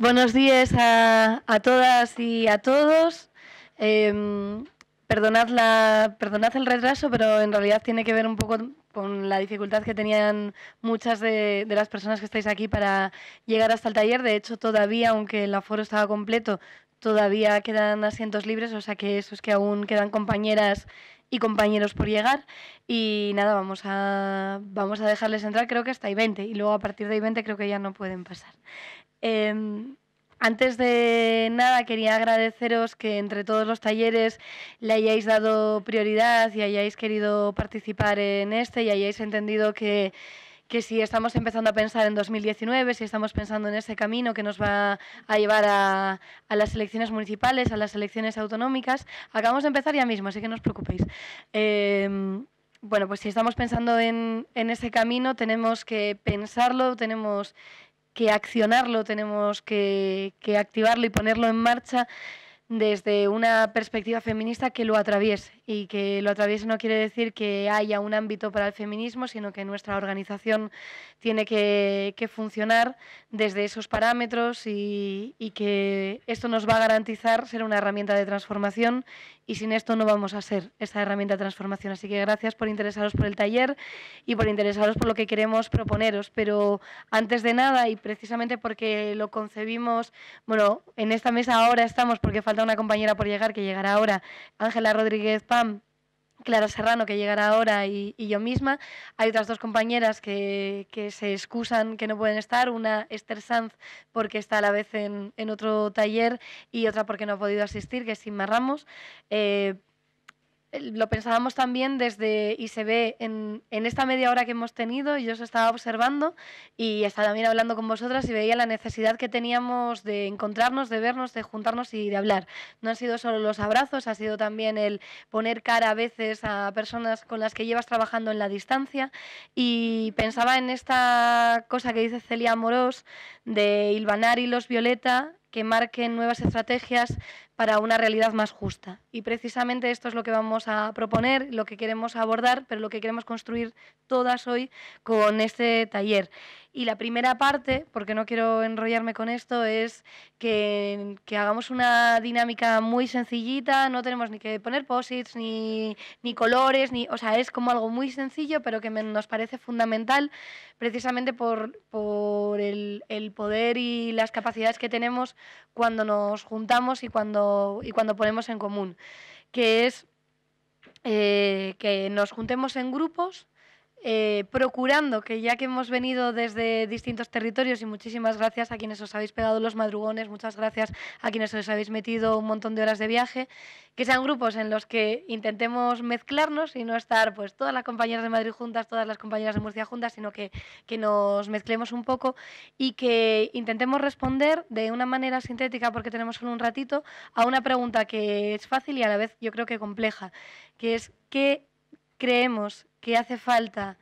Buenos días a, todas y a todos. Em, perdonad, el retraso, pero en realidad tiene que ver un poco con la dificultad que tenían muchas de, las personas que estáis aquí para llegar hasta el taller. De hecho, todavía, aunque el aforo estaba completo, todavía quedan asientos libres, o sea que eso es que aún quedan compañeras y compañeros por llegar. Y nada, vamos a, vamos a dejarles entrar, creo que hasta hay 20 y luego a partir de ahí 20 creo que ya no pueden pasar. Em, antes de nada, quería agradeceros que entre todos los talleres le hayáis dado prioridad y hayáis querido participar en este y hayáis entendido que, si estamos empezando a pensar en 2019, si estamos pensando en ese camino que nos va a llevar a, las elecciones municipales, a las elecciones autonómicas, acabamos de empezar ya mismo, así que no os preocupéis. Em, bueno, pues si estamos pensando en, en ese camino, tenemos que pensarlo, tenemos que accionarlo, tenemos que, que activarlo y ponerlo en marcha desde una perspectiva feminista que lo atraviese y que lo atraviese no quiere decir que haya un ámbito para el feminismo, sino que nuestra organización tiene que, funcionar desde esos parámetros y, que esto nos va a garantizar ser una herramienta de transformación y sin esto no vamos a ser esa herramienta de transformación. Así que gracias por interesaros por el taller y por interesaros por lo que queremos proponeros. Pero antes de nada, y precisamente porque lo concebimos, bueno, en esta mesa ahora estamos porque falta una compañera por llegar, que llegará ahora, Ángela Rodríguez Paz, Clara Serrano, que llegará ahora, y, yo misma. Hay otras dos compañeras que, se excusan que no pueden estar. Una, Esther Sanz, porque está a la vez en, otro taller, y otra porque no ha podido asistir, que es Inma Ramos. Eh, lo pensábamos también desde y se ve en, esta media hora que hemos tenido, yo os estaba observando y estaba también hablando con vosotras y veía la necesidad que teníamos de encontrarnos, de vernos, de juntarnos y de hablar. No han sido solo los abrazos, ha sido también el poner cara a veces a personas con las que llevas trabajando en la distancia y pensaba en esta cosa que dice Celia Amorós de y Los violeta que marquen nuevas estrategias para una realidad más justa. Y precisamente esto es lo que vamos a proponer, lo que queremos abordar, pero lo que queremos construir todas hoy con este taller. Y la primera parte, porque no quiero enrollarme con esto, es que, hagamos una dinámica muy sencillita, no tenemos ni que poner posits, ni, ni colores, ni, o sea, es como algo muy sencillo, pero que nos parece fundamental precisamente por, por el, el poder y las capacidades que tenemos cuando nos juntamos y cuando y cuando ponemos en común, que es eh, que nos juntemos en grupos eh, procurando que ya que hemos venido desde distintos territorios y muchísimas gracias a quienes os habéis pegado los madrugones, muchas gracias a quienes os habéis metido un montón de horas de viaje, que sean grupos en los que intentemos mezclarnos y no estar pues todas las compañeras de Madrid juntas, todas las compañeras de Murcia juntas, sino que, que nos mezclemos un poco y que intentemos responder de una manera sintética, porque tenemos solo un ratito, a una pregunta que es fácil y a la vez yo creo que compleja, que es ¿qué creemos que hace falta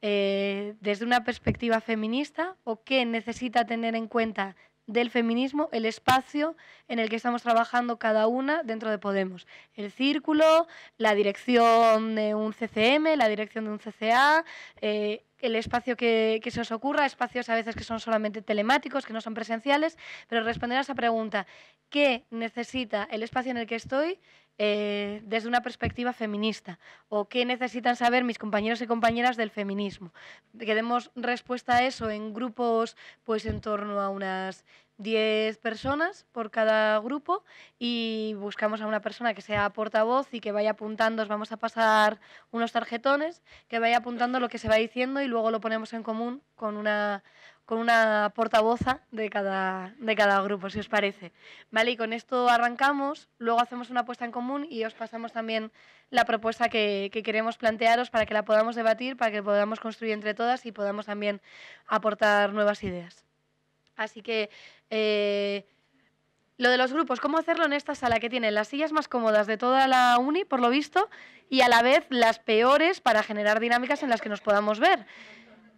eh, desde una perspectiva feminista o qué necesita tener en cuenta del feminismo el espacio en el que estamos trabajando cada una dentro de Podemos. El círculo, la dirección de un CCM, la dirección de un CCA, eh, el espacio que, que, se os ocurra, espacios a veces que son solamente telemáticos, que no son presenciales, pero responder a esa pregunta, ¿qué necesita el espacio en el que estoy eh, desde una perspectiva feminista o qué necesitan saber mis compañeros y compañeras del feminismo. Que demos respuesta a eso en grupos pues en torno a unas 10 personas por cada grupo y buscamos a una persona que sea portavoz y que vaya apuntando, os vamos a pasar unos tarjetones, que vaya apuntando lo que se va diciendo y luego lo ponemos en común con una con una portavoza de cada, de cada grupo, si os parece. Vale, y con esto arrancamos, luego hacemos una apuesta en común y os pasamos también la propuesta que, queremos plantearos para que la podamos debatir, para que podamos construir entre todas y podamos también aportar nuevas ideas. Así que... Eh, lo de los grupos, ¿cómo hacerlo en esta sala que tiene las sillas más cómodas de toda la uni, por lo visto, y a la vez las peores para generar dinámicas en las que nos podamos ver?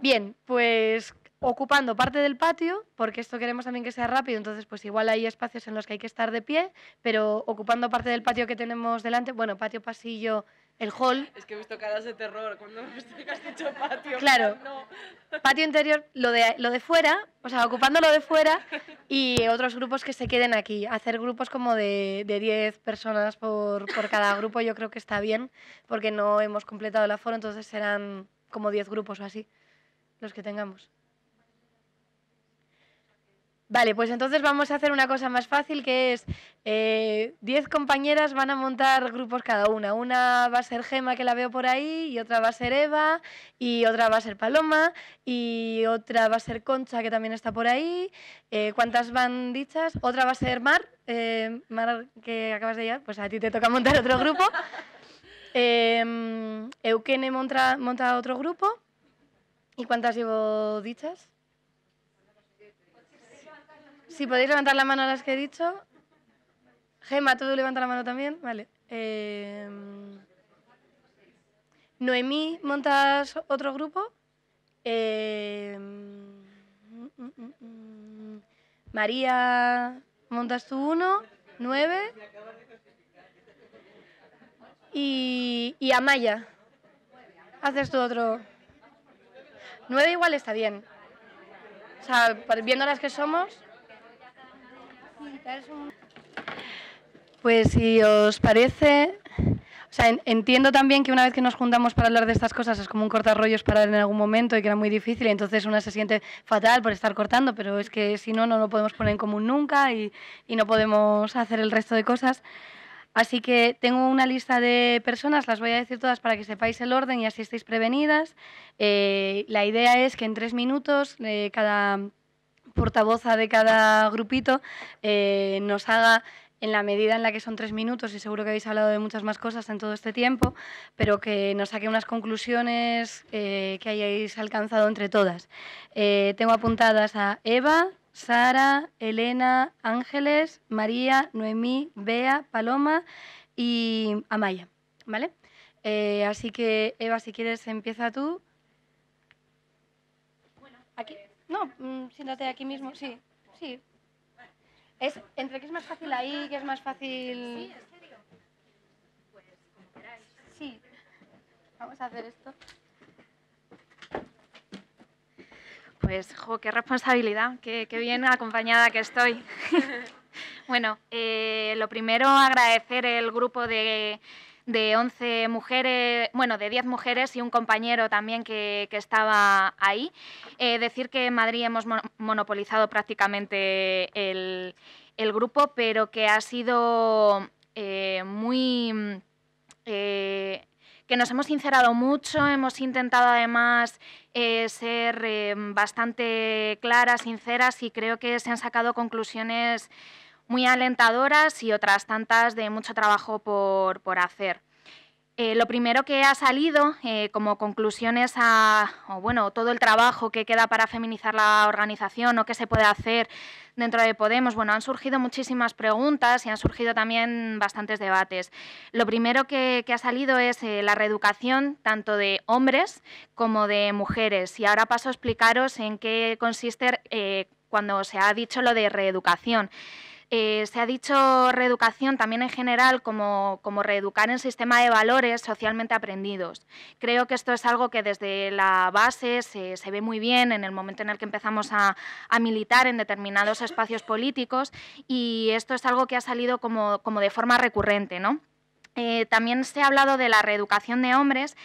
Bien, pues ocupando parte del patio, porque esto queremos también que sea rápido, entonces pues igual hay espacios en los que hay que estar de pie, pero ocupando parte del patio que tenemos delante, bueno, patio, pasillo, el hall. Es que he visto caras de terror cuando me has dicho patio. Claro. Patio interior, lo de, lo de fuera, o sea, ocupando lo de fuera y otros grupos que se queden aquí. Hacer grupos como de, 10 personas por, cada grupo yo creo que está bien, porque no hemos completado la foro entonces serán como 10 grupos o así los que tengamos. Vale, pues entonces vamos a hacer una cosa más fácil que es 10 eh, compañeras van a montar grupos cada una. Una va a ser Gema, que la veo por ahí, y otra va a ser Eva, y otra va a ser Paloma, y otra va a ser Concha, que también está por ahí. Eh, ¿Cuántas van dichas? Otra va a ser Mar, eh, Mar, que acabas de llegar, pues a ti te toca montar otro grupo. Em, Eukene monta, monta otro grupo. ¿Y cuántas llevo dichas? Si podéis levantar la mano a las que he dicho. Gema, tú levanta la mano también. Vale. Em, Noemí, ¿montas otro grupo? Em, mm, mm, mm, María, ¿montas tú uno? ¿Nueve? Y, y Amaya, haces tú otro. Nueve igual está bien. O sea, viendo las que somos, pues si os parece, entiendo también que una vez que nos juntamos para hablar de estas cosas es como un cortar rollos para en algún momento y que era muy difícil entonces una se siente fatal por estar cortando, pero es que si no, no lo podemos poner en común nunca y, no podemos hacer el resto de cosas. Así que tengo una lista de personas, las voy a decir todas para que sepáis el orden y así estéis prevenidas. Eh, la idea es que en tres minutos eh, cada portavoza de cada grupito eh, nos haga en la medida en la que son tres minutos, y seguro que habéis hablado de muchas más cosas en todo este tiempo, pero que nos saque unas conclusiones eh, que hayáis alcanzado entre todas. Eh, tengo apuntadas a Eva, Sara, Elena, Ángeles, María, Noemí, Bea, Paloma y Amaya, ¿vale? así que, Eva, si quieres, empieza tú. Bueno, aquí. No, mm, siéntate aquí mismo, sí, sí. Es entre que es más fácil ahí, que es más fácil... Sí, pues como Sí, vamos a hacer esto. Pues, jo, qué responsabilidad, qué, bien acompañada que estoy. bueno, eh, lo primero agradecer el grupo de de 11 mujeres, bueno, de 10 mujeres y un compañero también que, estaba ahí. Eh, decir que en Madrid hemos monopolizado prácticamente el, grupo, pero que ha sido eh, muy... Mm, eh, que nos hemos sincerado mucho, hemos intentado además ser bastante claras, sinceras y creo que se han sacado conclusiones muy alentadoras y otras tantas de mucho trabajo por, por hacer. Eh, lo primero que ha salido eh, como conclusiones a o bueno, todo el trabajo que queda para feminizar la organización o qué se puede hacer dentro de Podemos, bueno, han surgido muchísimas preguntas y han surgido también bastantes debates. Lo primero que, ha salido es eh, la reeducación tanto de hombres como de mujeres. Y ahora paso a explicaros en qué consiste cuando se ha dicho lo de reeducación. Eh, se ha dicho reeducación también en general como, reeducar el sistema de valores socialmente aprendidos. Creo que esto es algo que desde la base se, ve muy bien en el momento en el que empezamos a, militar en determinados espacios políticos y esto es algo que ha salido como, de forma recurrente. Eh, también se ha hablado de la reeducación de hombres.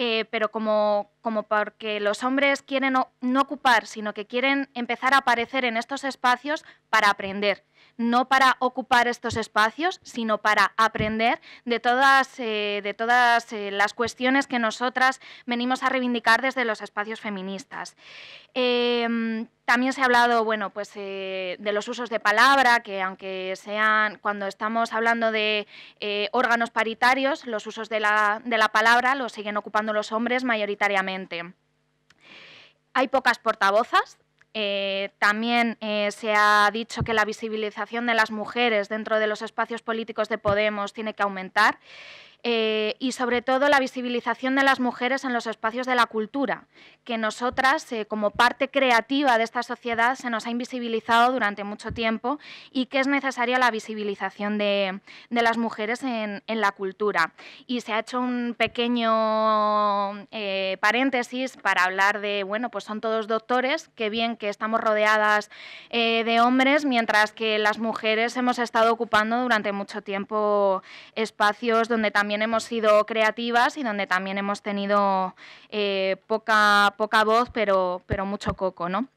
Eh, pero como, porque los hombres quieren no, ocupar, sino que quieren empezar a aparecer en estos espacios para aprender no para ocupar estos espacios, sino para aprender de todas, eh, de todas eh, las cuestiones que nosotras venimos a reivindicar desde los espacios feministas. Em, también se ha hablado bueno, pues, eh, de los usos de palabra, que aunque sean, cuando estamos hablando de órganos paritarios, los usos de la, de la palabra los siguen ocupando los hombres mayoritariamente. Hay pocas portavozas eh, también eh, se ha dicho que la visibilización de las mujeres dentro de los espacios políticos de Podemos tiene que aumentar. Eh, y sobre todo la visibilización de las mujeres en los espacios de la cultura, que nosotras eh, como parte creativa de esta sociedad se nos ha invisibilizado durante mucho tiempo y que es necesaria la visibilización de, las mujeres en, la cultura. Y se ha hecho un pequeño eh, paréntesis para hablar de, bueno, pues son todos doctores, qué bien que estamos rodeadas de hombres, mientras que las mujeres hemos estado ocupando durante mucho tiempo espacios donde también también hemos sido creativas y donde también hemos tenido eh, poca, poca voz, pero, pero mucho coco, ¿no?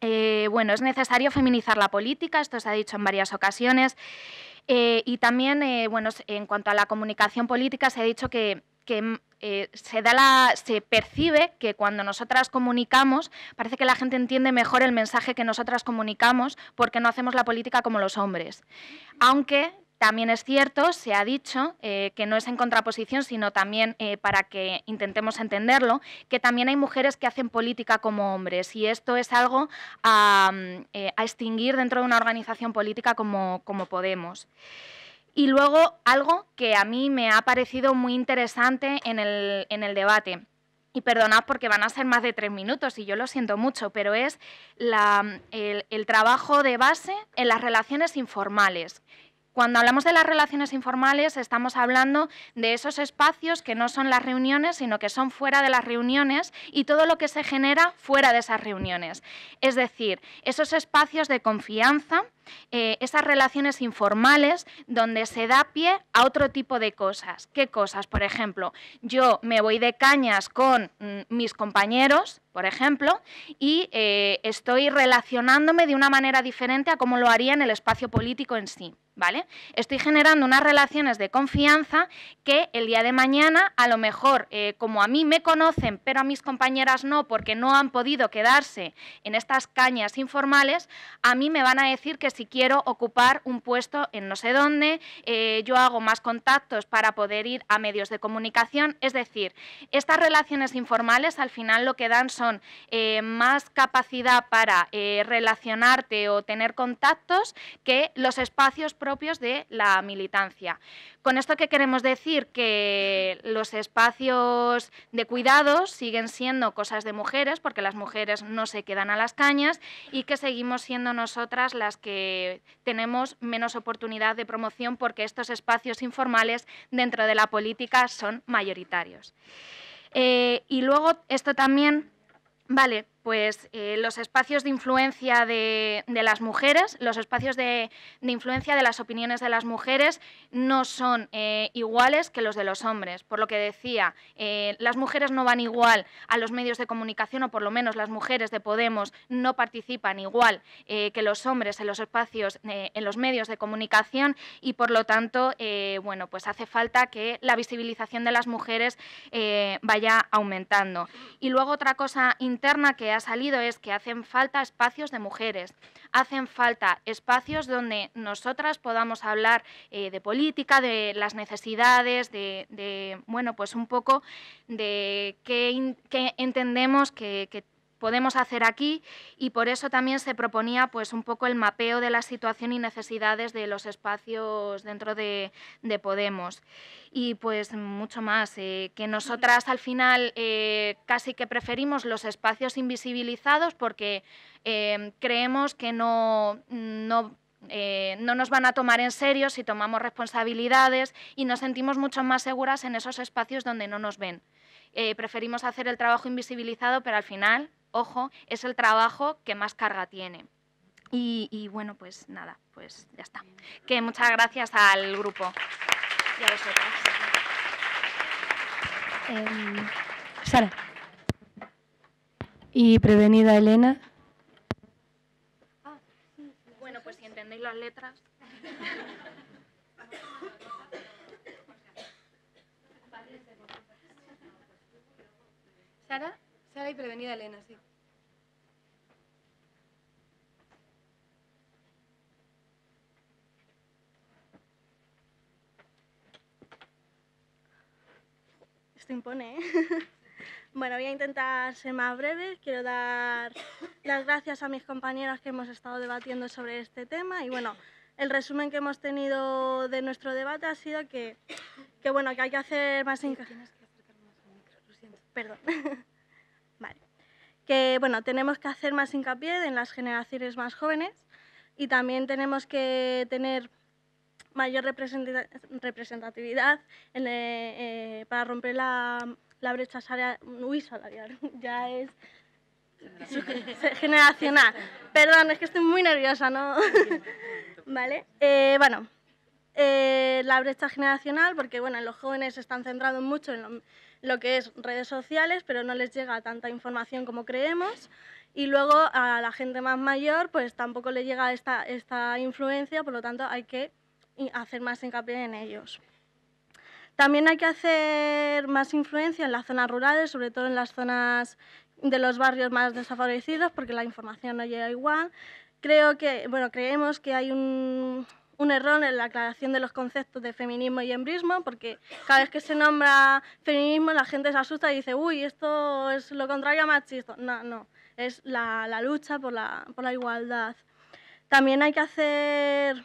Eh, bueno, es necesario feminizar la política, esto se ha dicho en varias ocasiones. Eh, y también, bueno, en cuanto a la comunicación política, se ha dicho que, que mm, se, da la, se percibe que cuando nosotras comunicamos, parece que la gente entiende mejor el mensaje que nosotras comunicamos porque no hacemos la política como los hombres. Aunque también es cierto, se ha dicho, eh, que no es en contraposición, sino también eh, para que intentemos entenderlo, que también hay mujeres que hacen política como hombres y esto es algo eh, a, extinguir dentro de una organización política como, como Podemos. Y luego algo que a mí me ha parecido muy interesante en el, debate. Y perdonad porque van a ser más de tres minutos y yo lo siento mucho, pero es el, trabajo de base en las relaciones informales, cuando hablamos de las relaciones informales estamos hablando de esos espacios que no son las reuniones, sino que son fuera de las reuniones y todo lo que se genera fuera de esas reuniones. Es decir, esos espacios de confianza eh, esas relaciones informales donde se da pie a otro tipo de cosas. ¿Qué cosas? Por ejemplo, yo me voy de cañas con mm, mis compañeros, por ejemplo, y eh, estoy relacionándome de una manera diferente a como lo haría en el espacio político en sí. ¿Vale? Estoy generando unas relaciones de confianza que el día de mañana, a lo mejor, eh, como a mí me conocen, pero a mis compañeras no, porque no han podido quedarse en estas cañas informales, a mí me van a decir que si quiero ocupar un puesto en no sé dónde, eh, yo hago más contactos para poder ir a medios de comunicación. Es decir, estas relaciones informales al final lo que dan son eh, más capacidad para eh, relacionarte o tener contactos que los espacios propios de la militancia. Con esto que queremos decir que los espacios de cuidados siguen siendo cosas de mujeres, porque las mujeres no se quedan a las cañas y que seguimos siendo nosotras las que tenemos menos oportunidad de promoción porque estos espacios informales dentro de la política son mayoritarios. Eh, y luego esto también, vale, pues eh, los espacios de influencia de, las mujeres, los espacios de, influencia de las opiniones de las mujeres no son eh, iguales que los de los hombres. Por lo que decía, eh, las mujeres no van igual a los medios de comunicación, o por lo menos las mujeres de Podemos no participan igual que los hombres en los espacios, en los medios de comunicación, y por lo tanto, bueno, pues hace falta que la visibilización de las mujeres vaya aumentando. Y luego otra cosa interna que ha salido es que hacen falta espacios de mujeres, hacen falta espacios donde nosotras podamos hablar eh, de política, de las necesidades, de, bueno, pues un poco de qué, entendemos que podemos hacer aquí y por eso también se proponía pues un poco el mapeo de la situación y necesidades de los espacios dentro de, Podemos y pues mucho más eh, que nosotras al final eh, casi que preferimos los espacios invisibilizados porque eh, creemos que no, no nos van a tomar en serio si tomamos responsabilidades y nos sentimos mucho más seguras en esos espacios donde no nos ven. preferimos hacer el trabajo invisibilizado, pero al final ojo, es el trabajo que más carga tiene. Y, bueno, pues nada, pues ya está. Que muchas gracias al grupo y a vosotras. Em, Sara. Y prevenida Elena. Bueno, pues si entendéis las letras. Sara. Sara y prevenida Elena, sí. Esto impone, ¿eh? Bueno, voy a intentar ser más breve. Quiero dar las gracias a mis compañeras que hemos estado debatiendo sobre este tema. Y bueno, el resumen que hemos tenido de nuestro debate ha sido que, bueno, que hay que hacer más... tienes que más al micro, lo siento. Perdón. que bueno, tenemos que hacer más hincapié en las generaciones más jóvenes y también tenemos que tener mayor representatividad eh, eh, para romper la, brecha salarial, uy, salarial, ya es generacional. Perdón, es que estoy muy nerviosa, ¿no? vale, eh, bueno, la brecha generacional, porque bueno, los jóvenes están centrados mucho en, lo que es redes sociales, pero no les llega tanta información como creemos. Y luego a la gente más mayor pues tampoco le llega esta, esta influencia, por lo tanto hay que hacer más hincapié en ellos. También hay que hacer más influencia en las zonas rurales, sobre todo en las zonas de los barrios más desfavorecidos, porque la información no llega igual. Creo que, bueno, creemos que hay un, un error en la aclaración de los conceptos de feminismo y embrismo, porque cada vez que se nombra feminismo la gente se asusta y dice, uy, esto es lo contrario a machismo. No, no, es la, lucha por la, igualdad. También hay que hacer,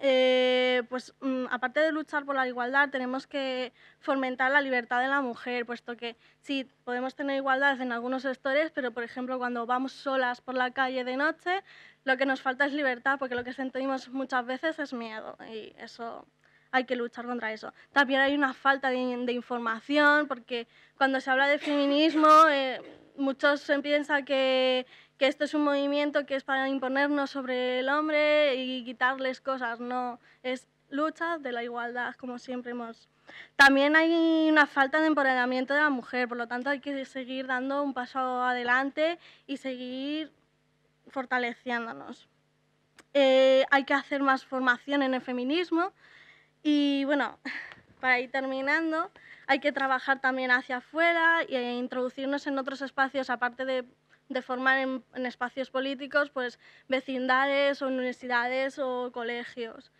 eh, pues mm, aparte de luchar por la igualdad, tenemos que fomentar la libertad de la mujer, puesto que sí, podemos tener igualdad en algunos sectores, pero por ejemplo cuando vamos solas por la calle de noche, lo que nos falta es libertad, porque lo que sentimos muchas veces es miedo y eso hay que luchar contra eso. También hay una falta de, información, porque cuando se habla de feminismo, eh, muchos piensan que, que, esto es un movimiento que es para imponernos sobre el hombre y quitarles cosas. No, es lucha de la igualdad, como siempre hemos. También hay una falta de empoderamiento de la mujer, por lo tanto hay que seguir dando un paso adelante y seguir fortaleciéndonos. Eh, hay que hacer más formación en el feminismo y bueno, para ir terminando, hay que trabajar también hacia afuera e introducirnos en otros espacios, aparte de, formar en, espacios políticos, pues vecindades o universidades o colegios.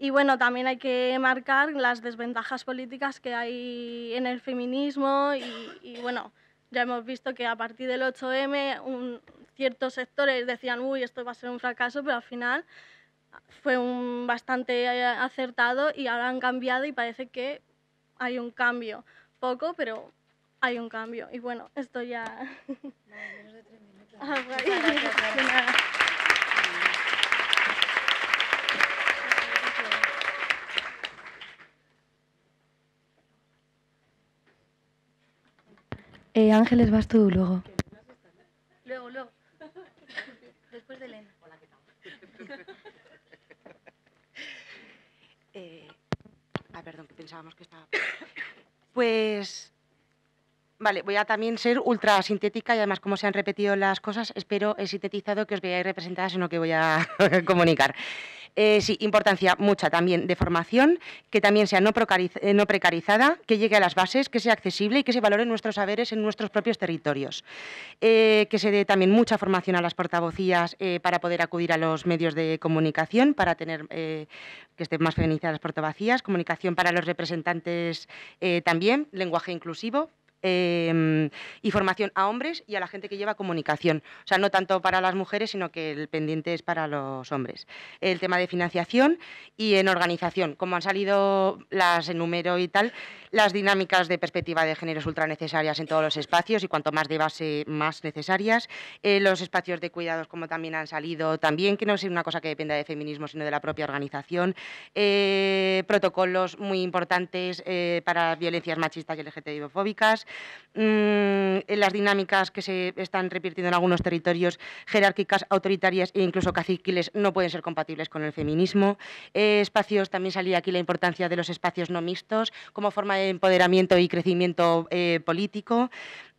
Y bueno, también hay que marcar las desventajas políticas que hay en el feminismo y bueno, ya hemos visto que a partir del 8M un, ciertos sectores decían, uy, esto va a ser un fracaso, pero al final fue un bastante eh, acertado y ahora han cambiado y parece que hay un cambio. Poco, pero hay un cambio. Y bueno, esto ya... menos de tres minutos. Ah, pues, Eh, Ángeles, vas tú luego. Luego, luego. Después de Elena. Hola, ¿qué tal? Eh, ah, perdón, pensábamos que estaba... Pues Vale, voy a también ser ultra sintética y además como se han repetido las cosas, espero he sintetizado que os veáis representadas en lo que voy a comunicar. Eh, sí, importancia mucha también de formación, que también sea eh, no, precarizada, que llegue a las bases, que sea accesible y que se valoren nuestros saberes en nuestros propios territorios. Eh, que se dé también mucha formación a las portavocías para poder acudir a los medios de comunicación, para tener que estén más feminizadas las portavocías, comunicación para los representantes también, lenguaje inclusivo, eh, em, y formación a hombres y a la gente que lleva comunicación. O sea, no tanto para las mujeres, sino que el pendiente es para los hombres. El tema de financiación y en organización. Como han salido las en número y tal, las dinámicas de perspectiva de género ultra necesarias en todos los espacios y cuanto más de base, más necesarias. Eh, los espacios de cuidados, como también han salido, también, que no es una cosa que dependa de feminismo, sino de la propia organización. Eh, protocolos muy importantes eh, para violencias machistas y LGTBI-fóbicas. Mm, las dinámicas que se están repitiendo en algunos territorios jerárquicas, autoritarias e incluso caciquiles no pueden ser compatibles con el feminismo. espacios, también salía aquí la importancia de los espacios no mixtos como forma empoderamiento y crecimiento eh, político.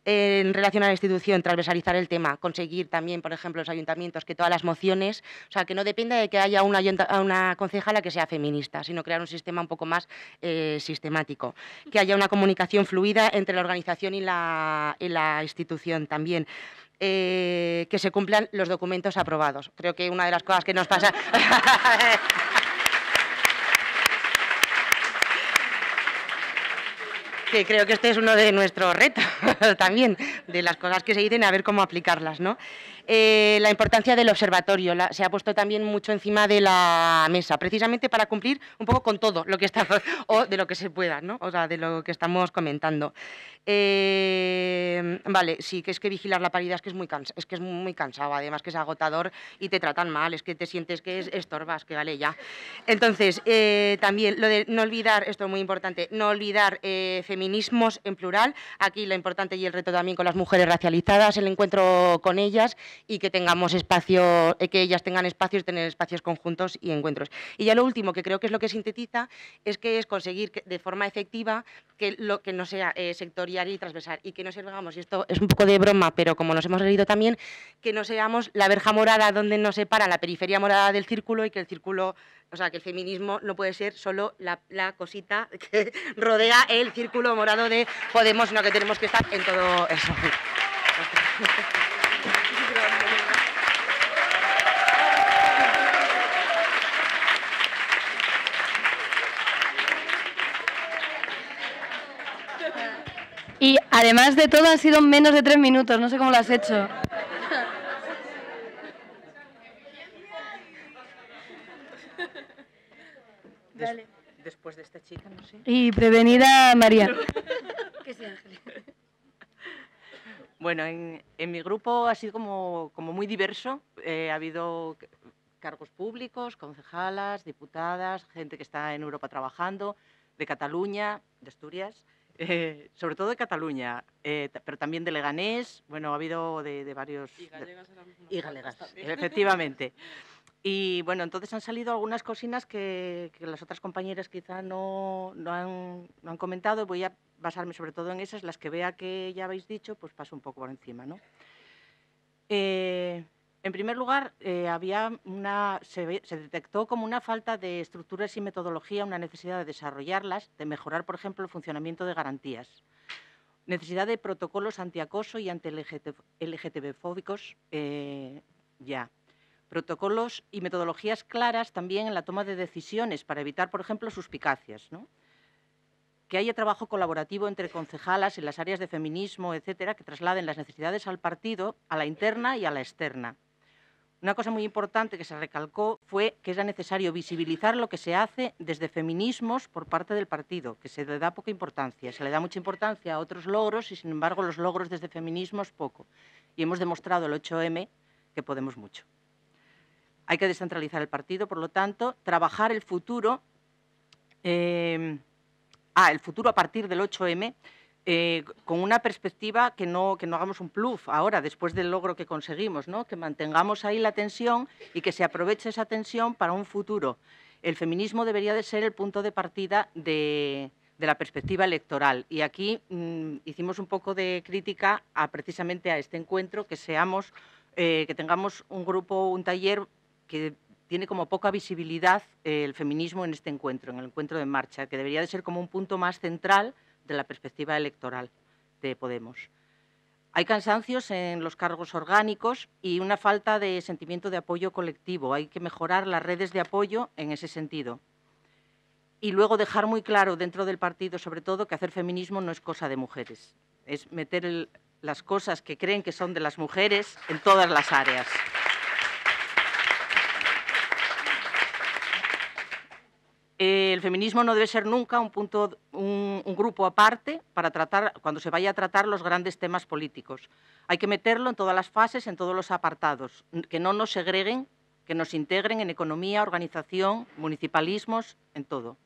En relación a la institución, transversalizar el tema, conseguir también, por ejemplo, los ayuntamientos, que todas las mociones, o sea, que no dependa de que haya una, concejala que sea feminista, sino crear un sistema un poco más eh, sistemático. Que haya una comunicación fluida entre la organización y la, institución también. Eh, que se cumplan los documentos aprobados. Creo que una de las cosas que nos pasa... creo que este es uno de nuestros retos también, de las cosas que se dicen, a ver cómo aplicarlas. Eh, la importancia del observatorio se ha puesto también mucho encima de la mesa, precisamente para cumplir un poco con todo lo que está, o de lo que se pueda, ¿no? o sea, de lo que estamos comentando. Eh, vale, sí, que es que vigilar la paridad es que es muy, cansa, es que es muy cansado, además que es agotador y te tratan mal, es que te sientes que es, estorbas, que vale ya. Entonces, eh, también lo de no olvidar, esto es muy importante, no olvidar feminismo feminismos en plural. Aquí lo importante y el reto también con las mujeres racializadas, el encuentro con ellas y que tengamos espacio, eh, que ellas tengan espacios, tener espacios conjuntos y encuentros. Y ya lo último, que creo que es lo que sintetiza, es que es conseguir de forma efectiva que lo que no sea eh, sectorial y transversal y que no seamos, y esto es un poco de broma, pero como nos hemos leído también, que no seamos la verja morada donde nos separa la periferia morada del círculo y que el círculo o sea, que el feminismo no puede ser solo la, cosita que rodea el círculo morado de Podemos, sino que tenemos que estar en todo eso. Y además de todo han sido menos de tres minutos, no sé cómo lo has hecho. después de esta chica, no sé. Y prevenida María. que sea Bueno, en, mi grupo ha sido como, muy diverso. Eh, ha habido cargos públicos, concejalas, diputadas, gente que está en Europa trabajando, de Cataluña, de Asturias, eh, sobre todo de Cataluña, eh, pero también de Leganés, bueno, ha habido de, varios... Y gallegas. y galegas, efectivamente. Y bueno, entonces han salido algunas cocinas que, las otras compañeras quizá no, han, comentado. Voy a basarme sobre todo en esas, las que vea que ya habéis dicho, pues paso un poco por encima. ¿no? Eh, en primer lugar, eh, había una, se, detectó como una falta de estructuras y metodología, una necesidad de desarrollarlas, de mejorar, por ejemplo, el funcionamiento de garantías. Necesidad de protocolos antiacoso y anti-LGTB-fóbicos eh, ya protocolos y metodologías claras también en la toma de decisiones para evitar, por ejemplo, suspicacias. Que haya trabajo colaborativo entre concejalas en las áreas de feminismo, etcétera, que trasladen las necesidades al partido, a la interna y a la externa. Una cosa muy importante que se recalcó fue que era necesario visibilizar lo que se hace desde feminismos por parte del partido, que se le da poca importancia. Se le da mucha importancia a otros logros y, sin embargo, los logros desde feminismos poco. Y hemos demostrado el 8M que podemos mucho. Hay que descentralizar el partido, por lo tanto, trabajar el futuro, em, ah, el futuro a partir del 8M, eh, con una perspectiva que no, que no hagamos un pluf ahora, después del logro que conseguimos, que mantengamos ahí la tensión y que se aproveche esa tensión para un futuro. El feminismo debería de ser el punto de partida de, la perspectiva electoral. Y aquí mm, hicimos un poco de crítica a, precisamente a este encuentro, que seamos, eh, que tengamos un grupo, un taller que tiene como poca visibilidad eh, el feminismo en este encuentro, en el encuentro de marcha, que debería de ser como un punto más central de la perspectiva electoral de Podemos. Hay cansancios en los cargos orgánicos y una falta de sentimiento de apoyo colectivo. Hay que mejorar las redes de apoyo en ese sentido. Y luego dejar muy claro dentro del partido, sobre todo, que hacer feminismo no es cosa de mujeres. Es meter las cosas que creen que son de las mujeres en todas las áreas. Eh, el feminismo no debe ser nunca un, punto, un, un, grupo aparte para tratar, cuando se vaya a tratar los grandes temas políticos. Hay que meterlo en todas las fases, en todos los apartados, que no nos segreguen, que nos integren en economía, organización, municipalismos, en todo.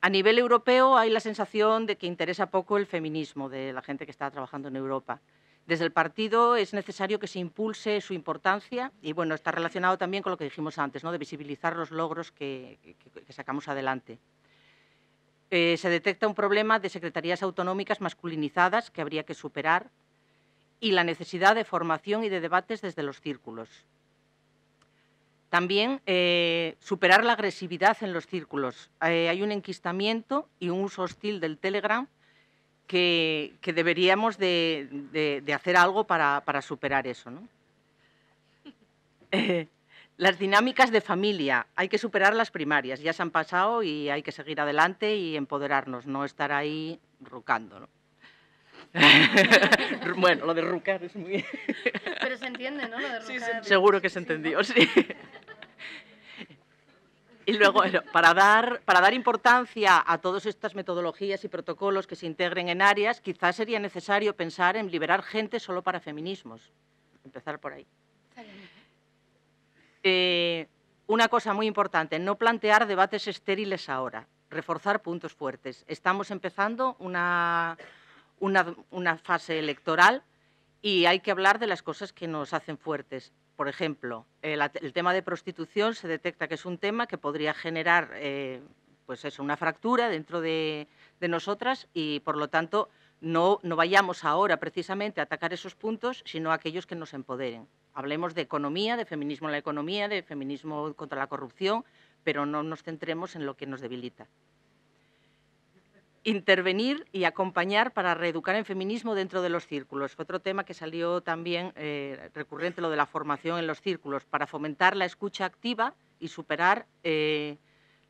A nivel europeo hay la sensación de que interesa poco el feminismo de la gente que está trabajando en Europa. Desde el partido es necesario que se impulse su importancia y, bueno, está relacionado también con lo que dijimos antes, ¿no? de visibilizar los logros que, sacamos adelante. Eh, se detecta un problema de secretarías autonómicas masculinizadas que habría que superar y la necesidad de formación y de debates desde los círculos. También eh, superar la agresividad en los círculos. Eh, hay un enquistamiento y un uso hostil del Telegram que, deberíamos de, hacer algo para, superar eso. ¿no? Eh, las dinámicas de familia, hay que superar las primarias, ya se han pasado y hay que seguir adelante y empoderarnos, no estar ahí rucando. ¿no? bueno, lo de rucar es muy... Pero se entiende, ¿no? Lo de Sí, seguro que se entendió, sí. Y luego, eh, para dar, para dar importancia a todas estas metodologías y protocolos que se integren en áreas, quizás sería necesario pensar en liberar gente solo para feminismos. Empezar por ahí. Eh, una cosa muy importante, no plantear debates estériles ahora, reforzar puntos fuertes. Estamos empezando una, una, una fase electoral y hay que hablar de las cosas que nos hacen fuertes por ejemplo, eh, el, tema de prostitución se detecta que es un tema que podría generar eh, pues una fractura dentro de, nosotras y, por lo tanto, no, no vayamos ahora precisamente a atacar esos puntos, sino aquellos que nos empoderen. Hablemos de economía, de feminismo en la economía, de feminismo contra la corrupción, pero no nos centremos en lo que nos debilita intervenir y acompañar para reeducar el feminismo dentro de los círculos. otro tema que salió también eh, recurrente, lo de la formación en los círculos, para fomentar la escucha activa y superar eh,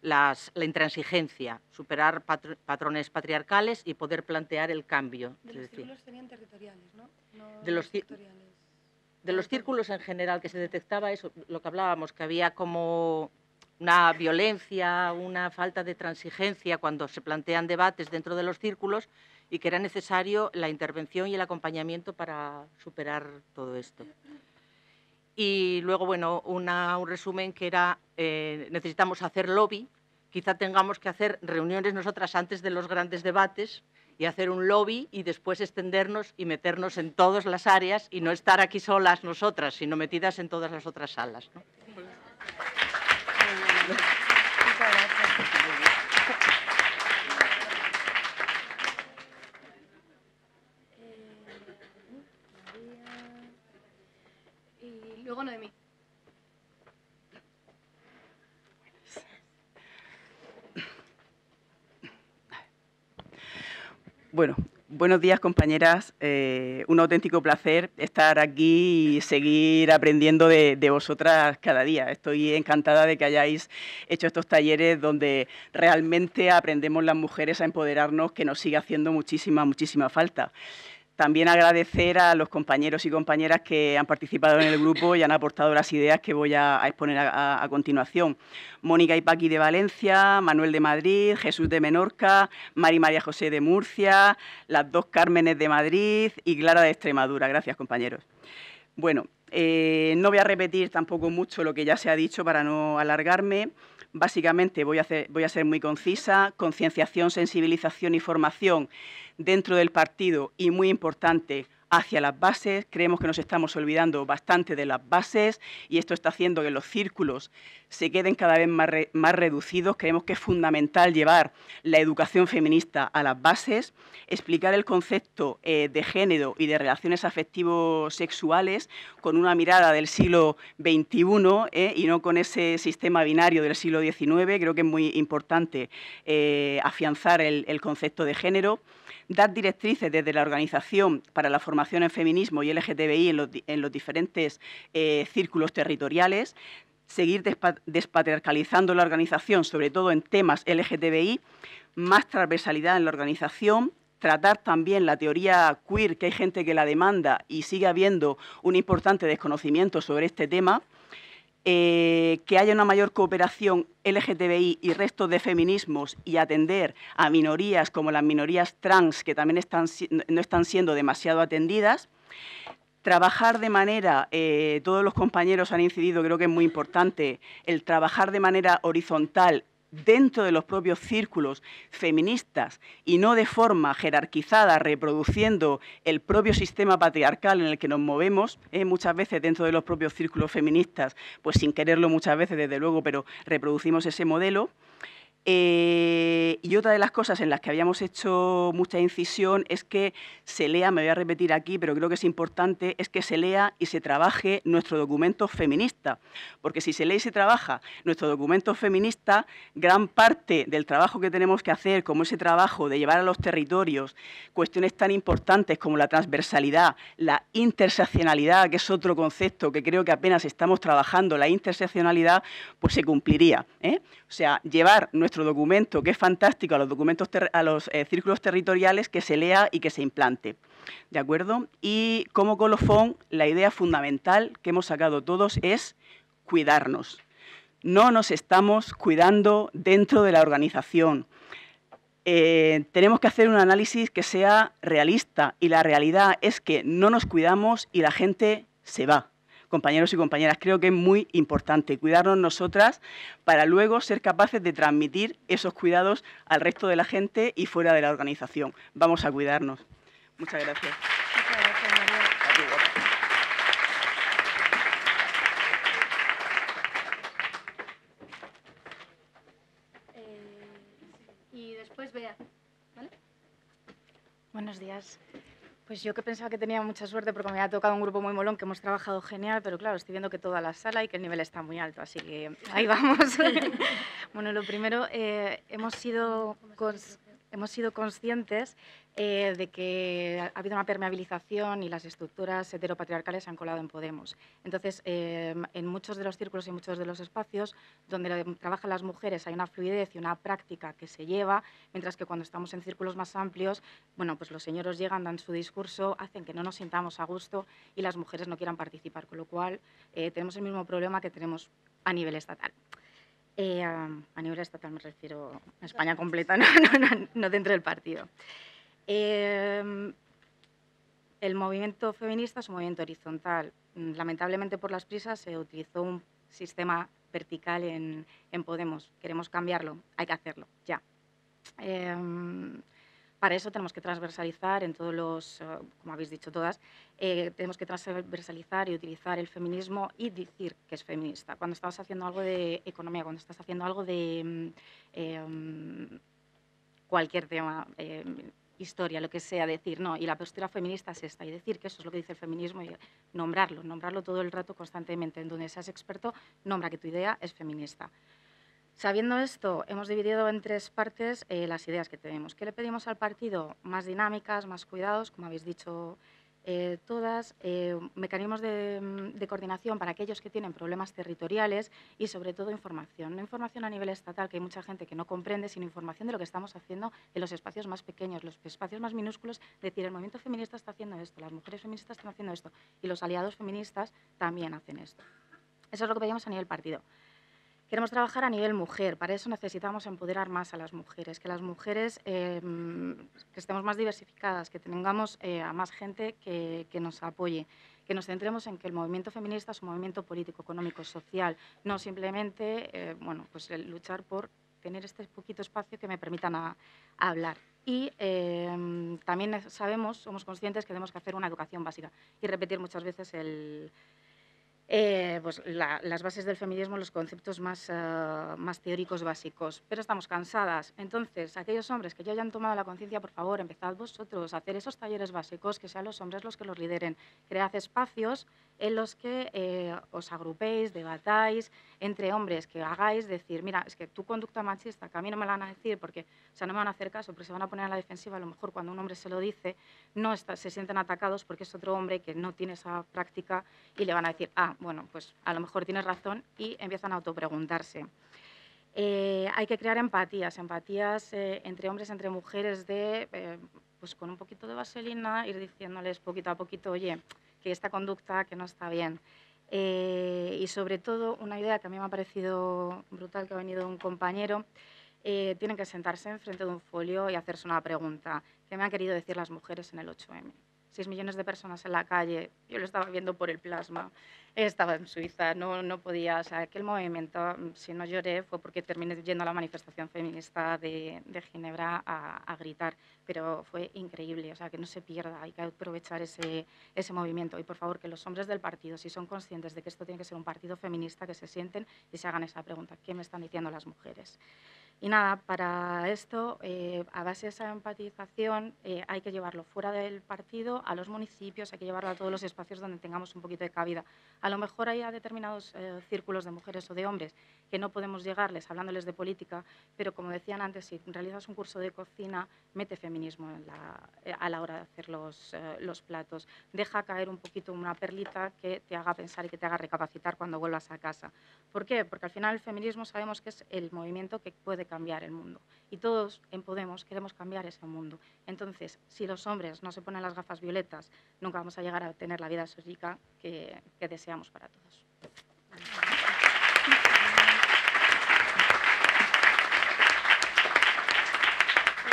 la intransigencia, superar patrones patriarcales y poder plantear el cambio. De los círculos tenían territoriales, ¿no? de los De los círculos en general que se detectaba eso, lo que hablábamos, que había como una violencia, una falta de transigencia cuando se plantean debates dentro de los círculos y que era necesario la intervención y el acompañamiento para superar todo esto. Y luego, bueno, un resumen que era eh, necesitamos hacer lobby, quizá tengamos que hacer reuniones nosotras antes de los grandes debates y hacer un lobby y después extendernos y meternos en todas las áreas y no estar aquí solas nosotras, sino metidas en todas las otras salas. Y luego no de mí. Bueno, Buenos días, compañeras. Eh, un auténtico placer estar aquí y seguir aprendiendo de, vosotras cada día. Estoy encantada de que hayáis hecho estos talleres donde realmente aprendemos las mujeres a empoderarnos, que nos sigue haciendo muchísima, muchísima falta. También agradecer a los compañeros y compañeras que han participado en el grupo y han aportado las ideas que voy a, exponer a, continuación. Mónica y de Valencia, Manuel de Madrid, Jesús de Menorca, Mari María José de Murcia, las dos Cármenes de Madrid y Clara de Extremadura. Gracias, compañeros. Bueno, eh, no voy a repetir tampoco mucho lo que ya se ha dicho para no alargarme. Básicamente voy a ser muy concisa. Concienciación, sensibilización y formación dentro del partido y muy importante hacia las bases. Creemos que nos estamos olvidando bastante de las bases y esto está haciendo que los círculos se queden cada vez más, reducidos. Creemos que es fundamental llevar la educación feminista a las bases, explicar el concepto eh, de género y de relaciones afectivos sexuales con una mirada del siglo XXI eh, y no con ese sistema binario del siglo XIX. Creo que es muy importante eh, afianzar el, concepto de género dar directrices desde la Organización para la Formación en Feminismo y LGTBI en los, en los diferentes círculos territoriales, seguir despatriarcalizando la organización, sobre todo en temas LGTBI, más transversalidad en la organización, tratar también la teoría queer, que hay gente que la demanda y sigue habiendo un importante desconocimiento sobre este tema, eh, que haya una mayor cooperación LGTBI y restos de feminismos y atender a minorías como las minorías trans, que también no están siendo demasiado atendidas trabajar de manera, eh, todos los compañeros han incidido, creo que es muy importante, el trabajar de manera horizontal dentro de los propios círculos feministas y no de forma jerarquizada, reproduciendo el propio sistema patriarcal en el que nos movemos, eh, muchas veces dentro de los propios círculos feministas, pues sin quererlo muchas veces, desde luego, pero reproducimos ese modelo. Eh, y otra de las cosas en las que habíamos hecho mucha incisión es que se lea, me voy a repetir aquí, pero creo que es importante, es que se lea y se trabaje nuestro documento feminista. Porque si se lee y se trabaja nuestro documento feminista, gran parte del trabajo que tenemos que hacer, como ese trabajo de llevar a los territorios cuestiones tan importantes como la transversalidad, la interseccionalidad, que es otro concepto que creo que apenas estamos trabajando, la interseccionalidad, pues se cumpliría. ¿eh? O sea, llevar nuestro documento, que es fantástico, a los documentos a los eh, círculos territoriales que se lea y que se implante. ¿De acuerdo? Y como colofón, la idea fundamental que hemos sacado todos es cuidarnos. No nos estamos cuidando dentro de la organización. Eh, tenemos que hacer un análisis que sea realista y la realidad es que no nos cuidamos y la gente se va compañeros y compañeras. Creo que es muy importante cuidarnos nosotras para luego ser capaces de transmitir esos cuidados al resto de la gente y fuera de la organización. Vamos a cuidarnos. Muchas gracias. Pues yo que pensaba que tenía mucha suerte porque me ha tocado un grupo muy molón que hemos trabajado genial, pero claro, estoy viendo que toda la sala y que el nivel está muy alto, así que ahí vamos. bueno, lo primero, eh, hemos sido hemos sido conscientes eh, de que ha habido una permeabilización y las estructuras heteropatriarcales se han colado en Podemos. Entonces, eh, en muchos de los círculos y muchos de los espacios donde trabajan las mujeres hay una fluidez y una práctica que se lleva, mientras que cuando estamos en círculos más amplios, bueno, pues los señores llegan, dan su discurso, hacen que no nos sintamos a gusto y las mujeres no quieran participar, con lo cual eh, tenemos el mismo problema que tenemos a nivel estatal. Eh, a nivel estatal me refiero a España completa, no, dentro del partido. Em, el movimiento feminista es un movimiento horizontal. Mm, lamentablemente por las prisas se utilizó un sistema vertical en, Podemos. Queremos cambiarlo, hay que hacerlo, ya. Em, para eso tenemos que transversalizar en todos los, eh, como habéis dicho todas, eh, tenemos que transversalizar y utilizar el feminismo y decir que es feminista. Cuando estás haciendo algo de economía, cuando estás haciendo algo de mm, em, cualquier tema, em, historia, lo que sea, decir, no, y la postura feminista es esta, y decir que eso es lo que dice el feminismo, y nombrarlo, nombrarlo todo el rato constantemente, en donde seas experto, nombra que tu idea es feminista. Sabiendo esto, hemos dividido en tres partes eh, las ideas que tenemos. ¿Qué le pedimos al partido? Más dinámicas, más cuidados, como habéis dicho eh, todas, eh, mecanismos de, mm, de, coordinación para aquellos que tienen problemas territoriales y sobre todo información. No información a nivel estatal, que hay mucha gente que no comprende, sino información de lo que estamos haciendo en los espacios más pequeños, los espacios más minúsculos, es decir, el movimiento feminista está haciendo esto, las mujeres feministas están haciendo esto y los aliados feministas también hacen esto. Eso es lo que pedimos a nivel partido. Queremos trabajar a nivel mujer. Para eso necesitamos empoderar más a las mujeres, que las mujeres em, que estemos más diversificadas, que tengamos eh, a más gente que, nos apoye que nos centremos en que el movimiento feminista es un movimiento político, económico, social, no simplemente eh, bueno, pues luchar por tener este poquito espacio que me permitan hablar. Y em, también sabemos, somos conscientes que tenemos que hacer una educación básica y repetir muchas veces el, eh, pues las bases del feminismo, los conceptos más, ah, más teóricos básicos. Pero estamos cansadas. Entonces, aquellos hombres que ya hayan tomado la conciencia, por favor, empezad vosotros a hacer esos talleres básicos, que sean los hombres los que los lideren. Cread espacios en los que eh, os agrupéis, debatáis entre hombres, que hagáis decir, mira, es que tu conducta machista, que a mí no me la van a decir porque, o sea, no me van a hacer caso, porque se van a poner a la defensiva, a lo mejor cuando un hombre se lo dice, no se sienten atacados porque es otro hombre que no tiene esa práctica y le van a decir, ah, bueno, pues a lo mejor tienes razón y empiezan a autopreguntarse. Eh, hay que crear empatías, empatías eh, entre hombres, entre mujeres, de, pues con un poquito de vaselina, ir diciéndoles poquito a poquito, oye, que esta conducta que no está bien. Eh, y sobre todo, una idea que a mí me ha parecido brutal, que ha venido un compañero, eh, tienen que sentarse enfrente de un folio y hacerse una pregunta. ¿Qué me han querido decir las mujeres en el 8M? 6 millones de personas en la calle, yo lo estaba viendo por el plasma estaba en Suiza, no, no podía, o sea, aquel movimiento, mm, si no lloré, fue porque terminé yendo a la manifestación feminista de, Ginebra a, gritar, pero fue increíble, o sea, que no se pierda, hay que aprovechar ese, ese movimiento y por favor que los hombres del partido, si son conscientes de que esto tiene que ser un partido feminista, que se sienten y se hagan esa pregunta, ¿qué me están diciendo las mujeres? Y nada, para esto, eh, a base de esa empatización, eh, hay que llevarlo fuera del partido, a los municipios, hay que llevarlo a todos los espacios donde tengamos un poquito de cabida. A lo mejor hay a determinados eh, círculos de mujeres o de hombres que no podemos llegarles hablándoles de política, pero como decían antes, si realizas un curso de cocina, mete feminismo en a la hora de hacer los, los platos. Deja caer un poquito una perlita que te haga pensar y que te haga recapacitar cuando vuelvas a casa. ¿Por qué? Porque al final el feminismo sabemos que es el movimiento que puede cambiar el mundo. Y todos en Podemos queremos cambiar ese mundo. Entonces, si los hombres no se ponen las gafas violetas, nunca vamos a llegar a tener la vida rica que, deseamos para todos.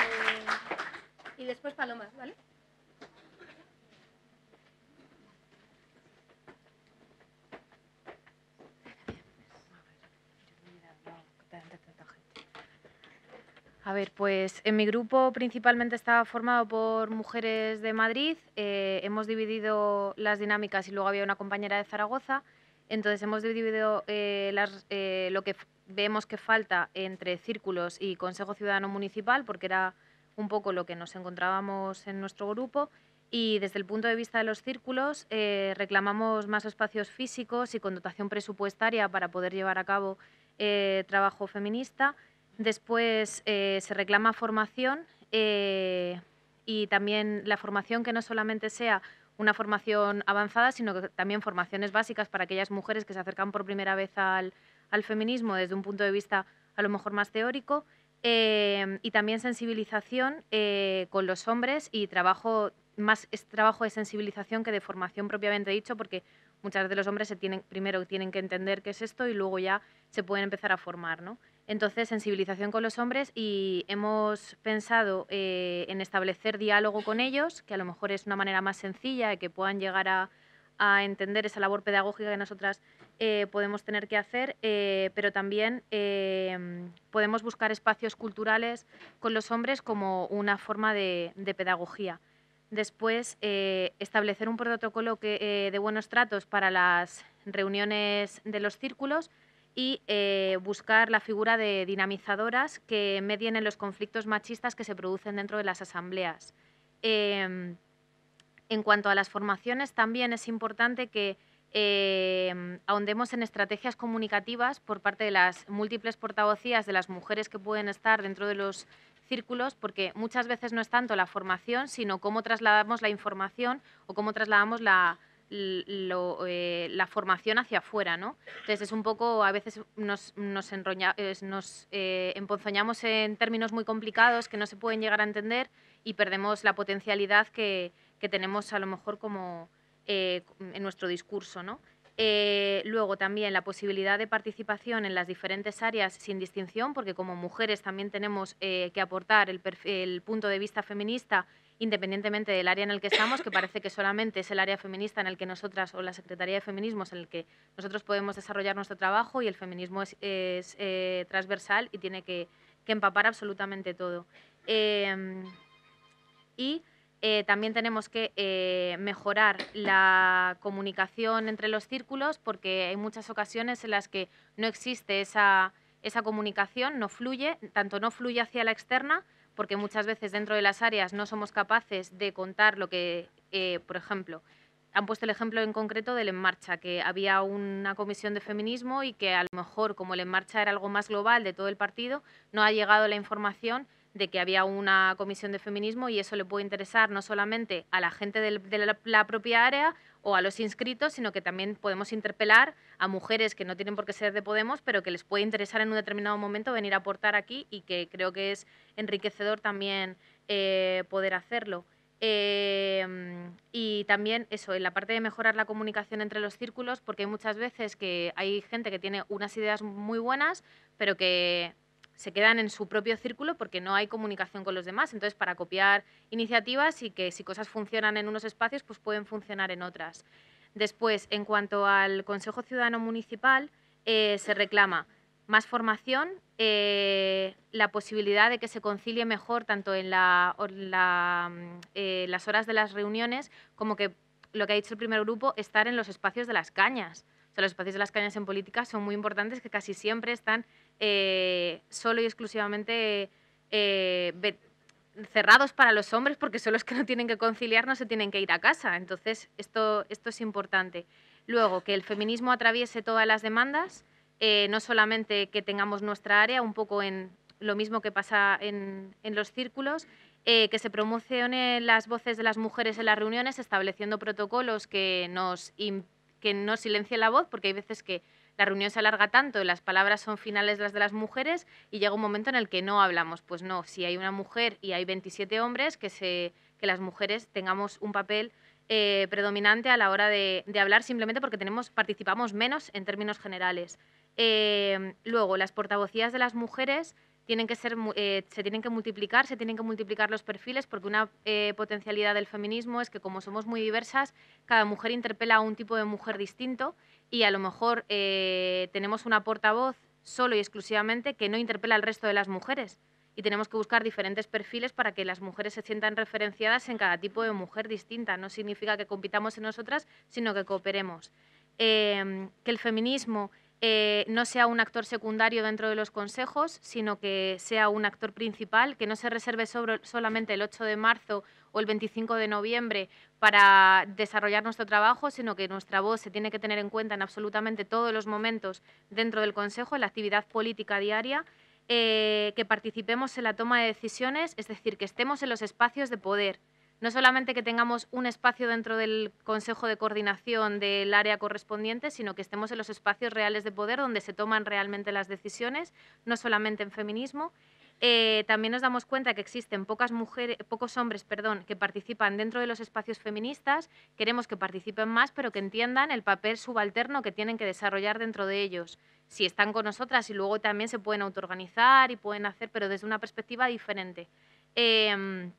Eh, y después Paloma, ¿vale? A ver, pues en mi grupo principalmente estaba formado por mujeres de Madrid. Eh, hemos dividido las dinámicas y luego había una compañera de Zaragoza. Entonces hemos dividido eh, eh, lo que vemos que falta entre círculos y Consejo Ciudadano Municipal, porque era un poco lo que nos encontrábamos en nuestro grupo. Y desde el punto de vista de los círculos, reclamamos más espacios físicos y con dotación presupuestaria para poder llevar a cabo trabajo feminista. Después eh, se reclama formación eh, y también la formación que no solamente sea una formación avanzada, sino que también formaciones básicas para aquellas mujeres que se acercan por primera vez al, feminismo desde un punto de vista a lo mejor más teórico. Eh, y también sensibilización con los hombres y trabajo, más trabajo de sensibilización que de formación propiamente dicho, porque muchas veces los hombres tienen, primero tienen que entender qué es esto y luego ya se pueden empezar a formar. ¿no? Entonces, sensibilización con los hombres y hemos pensado eh, en establecer diálogo con ellos, que a lo mejor es una manera más sencilla de que puedan llegar a, entender esa labor pedagógica que nosotras eh, podemos tener que hacer, eh, pero también em, podemos buscar espacios culturales con los hombres como una forma de, pedagogía. Después, establecer un protocolo de buenos tratos para las reuniones de los círculos, y eh, buscar la figura de dinamizadoras que medien en los conflictos machistas que se producen dentro de las asambleas. Em, en cuanto a las formaciones, también es importante que em, ahondemos en estrategias comunicativas por parte de las múltiples portavocías de las mujeres que pueden estar dentro de los círculos, porque muchas veces no es tanto la formación, sino cómo trasladamos la información o cómo trasladamos la, eh, la formación hacia afuera, ¿no? Entonces es un poco, a veces nos, nos, eh, emponzoñamos en términos muy complicados que no se pueden llegar a entender y perdemos la potencialidad que, tenemos a lo mejor como eh, en nuestro discurso, ¿no? luego también la posibilidad de participación en las diferentes áreas sin distinción, porque como mujeres también tenemos que aportar el punto de vista feminista independientemente del área en el que estamos, que parece que solamente es el área feminista en el que nosotras o la Secretaría de Feminismos en el que nosotros podemos desarrollar nuestro trabajo y el feminismo es, eh, transversal y tiene que, empapar absolutamente todo. Em, y eh, también tenemos que eh, mejorar la comunicación entre los círculos porque hay muchas ocasiones en las que no existe esa comunicación, no fluye, tanto no fluye hacia la externa porque muchas veces dentro de las áreas no somos capaces de contar lo que, eh, por ejemplo, han puesto el ejemplo en concreto del En Marcha, que había una comisión de feminismo y que a lo mejor, como el En Marcha era algo más global de todo el partido, no ha llegado la información de que había una comisión de feminismo y eso le puede interesar no solamente a la gente de la propia área o a los inscritos, sino que también podemos interpelar a mujeres que no tienen por qué ser de Podemos, pero que les puede interesar en un determinado momento venir a aportar aquí y que creo que es enriquecedor también eh, poder hacerlo. Em, y también eso, en la parte de mejorar la comunicación entre los círculos, porque hay muchas veces que hay gente que tiene unas ideas muy buenas, pero que se quedan en su propio círculo porque no hay comunicación con los demás. Entonces, para copiar iniciativas y que si cosas funcionan en unos espacios, pues pueden funcionar en otras. Después, en cuanto al Consejo Ciudadano Municipal, eh, se reclama más formación, eh, la posibilidad de que se concilie mejor tanto en la, mm, eh, las horas de las reuniones como que lo que ha dicho el primer grupo, estar en los espacios de las cañas. O sea, los espacios de las cañas en política son muy importantes que casi siempre están solo y exclusivamente cerrados para los hombres porque son los que no tienen que conciliar, no se tienen que ir a casa. Entonces, esto, esto es importante. Luego, que el feminismo atraviese todas las demandas, eh, no solamente que tengamos nuestra área, un poco en lo mismo que pasa en, los círculos, eh, que se promocionen las voces de las mujeres en las reuniones, estableciendo protocolos que nos, que no silencien la voz, porque hay veces que la reunión se alarga tanto, las palabras son finales las de las mujeres y llega un momento en el que no hablamos. Pues no, si hay una mujer y hay 27 hombres, que, las mujeres tengamos un papel eh, predominante a la hora de, hablar, simplemente porque participamos menos en términos generales. Eh, luego, las portavocías de las mujeres tienen que ser, eh, se tienen que multiplicar, se tienen que multiplicar los perfiles, porque una potencialidad del feminismo es que como somos muy diversas, cada mujer interpela a un tipo de mujer distinto y a lo mejor eh, tenemos una portavoz solo y exclusivamente que no interpela al resto de las mujeres y tenemos que buscar diferentes perfiles para que las mujeres se sientan referenciadas en cada tipo de mujer distinta. No significa que compitamos en nosotras, sino que cooperemos. Em, que el feminismo eh, no sea un actor secundario dentro de los consejos, sino que sea un actor principal, que no se reserve solamente el 8 de marzo o el 25 de noviembre para desarrollar nuestro trabajo, sino que nuestra voz se tiene que tener en cuenta en absolutamente todos los momentos dentro del consejo, en la actividad política diaria. Eh, que participemos en la toma de decisiones, es decir, que estemos en los espacios de poder, no solamente que tengamos un espacio dentro del Consejo de Coordinación del área correspondiente, sino que estemos en los espacios reales de poder donde se toman realmente las decisiones, no solamente en feminismo. Eh, también nos damos cuenta que existen pocas mujeres, pocos hombres perdón, que participan dentro de los espacios feministas. Queremos que participen más, pero que entiendan el papel subalterno que tienen que desarrollar dentro de ellos. Si están con nosotras y luego también se pueden autoorganizar y pueden hacer, pero desde una perspectiva diferente. Em,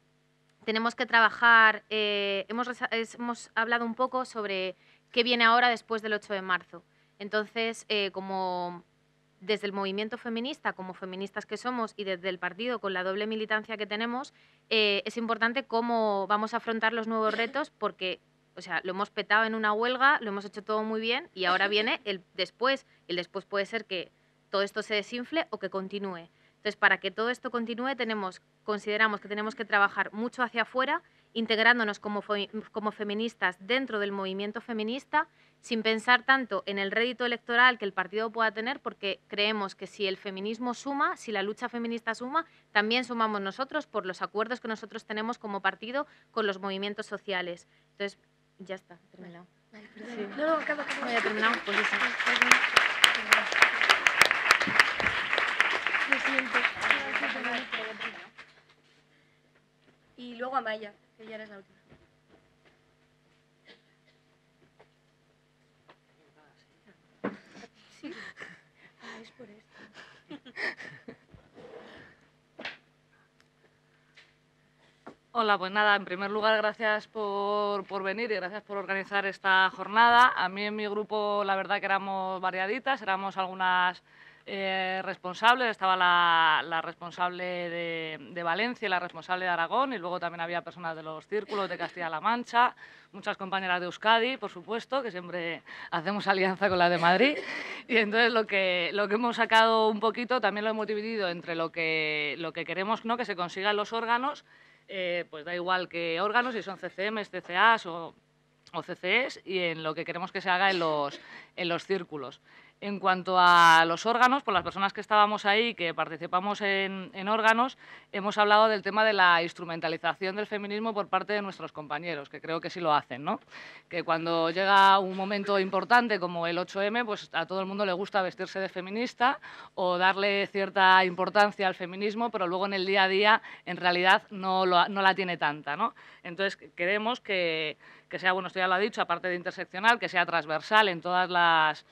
tenemos que trabajar, eh, hemos, hemos hablado un poco sobre qué viene ahora después del 8 de marzo. Entonces, eh, como desde el movimiento feminista, como feministas que somos, y desde el partido, con la doble militancia que tenemos, eh, es importante cómo vamos a afrontar los nuevos retos, porque, o sea, lo hemos petado en una huelga, lo hemos hecho todo muy bien, y ahora viene el después. El después puede ser que todo esto se desinfle o que continúe. Entonces, para que todo esto continúe, tenemos, consideramos que tenemos que trabajar mucho hacia afuera, integrándonos como, feministas dentro del movimiento feminista, sin pensar tanto en el rédito electoral que el partido pueda tener, porque creemos que si el feminismo suma, si la lucha feminista suma, también sumamos nosotros por los acuerdos que nosotros tenemos como partido con los movimientos sociales. Entonces, ya está, terminado. Y luego a Maya, que ya eres la última. Hola, pues nada, en primer lugar gracias por, por, venir y gracias por organizar esta jornada. A mí en mi grupo la verdad que éramos variaditas, éramos algunas eh, responsables, estaba la, responsable de, Valencia y la responsable de Aragón, y luego también había personas de los círculos de Castilla-La Mancha, muchas compañeras de Euskadi, por supuesto, que siempre hacemos alianza con la de Madrid. Y entonces lo que, lo que hemos sacado un poquito también lo hemos dividido entre lo que, lo que queremos ¿no? que se consigan los órganos, eh, pues da igual que órganos, si son CCMs, CCAs o, o CCEs, y en lo que queremos que se haga en los, en los círculos. En cuanto a los órganos, por las personas que estábamos ahí, que participamos en, órganos, hemos hablado del tema de la instrumentalización del feminismo por parte de nuestros compañeros, que creo que sí lo hacen, ¿no? Que cuando llega un momento importante como el 8M, pues a todo el mundo le gusta vestirse de feminista o darle cierta importancia al feminismo, pero luego en el día a día en realidad no, la tiene tanta, ¿no? Entonces queremos que, que sea, bueno, esto ya lo ha dicho, aparte de interseccional, que sea transversal en todas las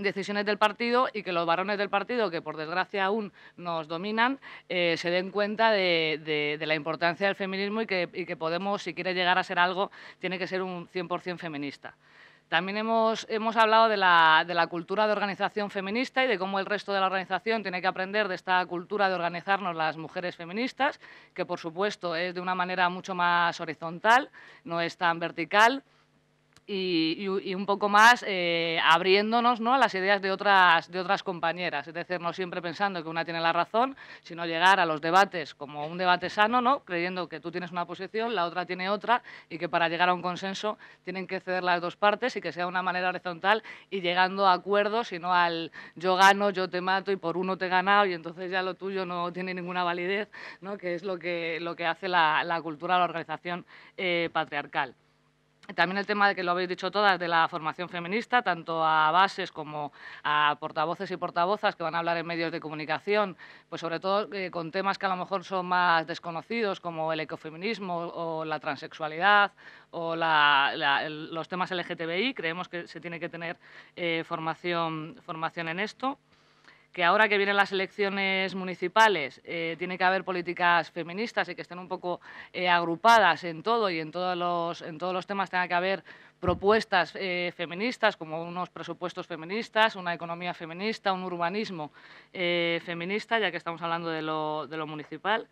decisiones del partido y que los varones del partido, que por desgracia aún nos dominan, eh, se den cuenta de, la importancia del feminismo y que, Podemos, si quiere llegar a ser algo, tiene que ser un 100% feminista. También hemos, hablado de la, cultura de organización feminista y de cómo el resto de la organización tiene que aprender de esta cultura de organizarnos las mujeres feministas, que por supuesto es de una manera mucho más horizontal, no es tan vertical y, un poco más eh, abriéndonos ¿no? a las ideas de otras, compañeras. Es decir, no siempre pensando que una tiene la razón, sino llegar a los debates como un debate sano, ¿no? creyendo que tú tienes una posición, la otra tiene otra, y que para llegar a un consenso tienen que ceder las dos partes y que sea de una manera horizontal y llegando a acuerdos, y no al yo gano, yo te mato y por uno te he ganado y entonces ya lo tuyo no tiene ninguna validez, ¿no? que es lo que, lo que hace la, cultura la organización eh, patriarcal. También el tema de que lo habéis dicho todas, de la formación feminista, tanto a bases como a portavoces y portavozas que van a hablar en medios de comunicación, pues sobre todo eh, con temas que a lo mejor son más desconocidos, como el ecofeminismo o la transexualidad o los temas LGTBI. Creemos que se tiene que tener eh, formación, formación en esto que ahora que vienen las elecciones municipales eh, tiene que haber políticas feministas y que estén un poco eh, agrupadas en todo y en todos los, en todos los temas tenga que haber propuestas eh, feministas como unos presupuestos feministas, una economía feminista, un urbanismo feminista, ya que estamos hablando de lo, de lo municipal.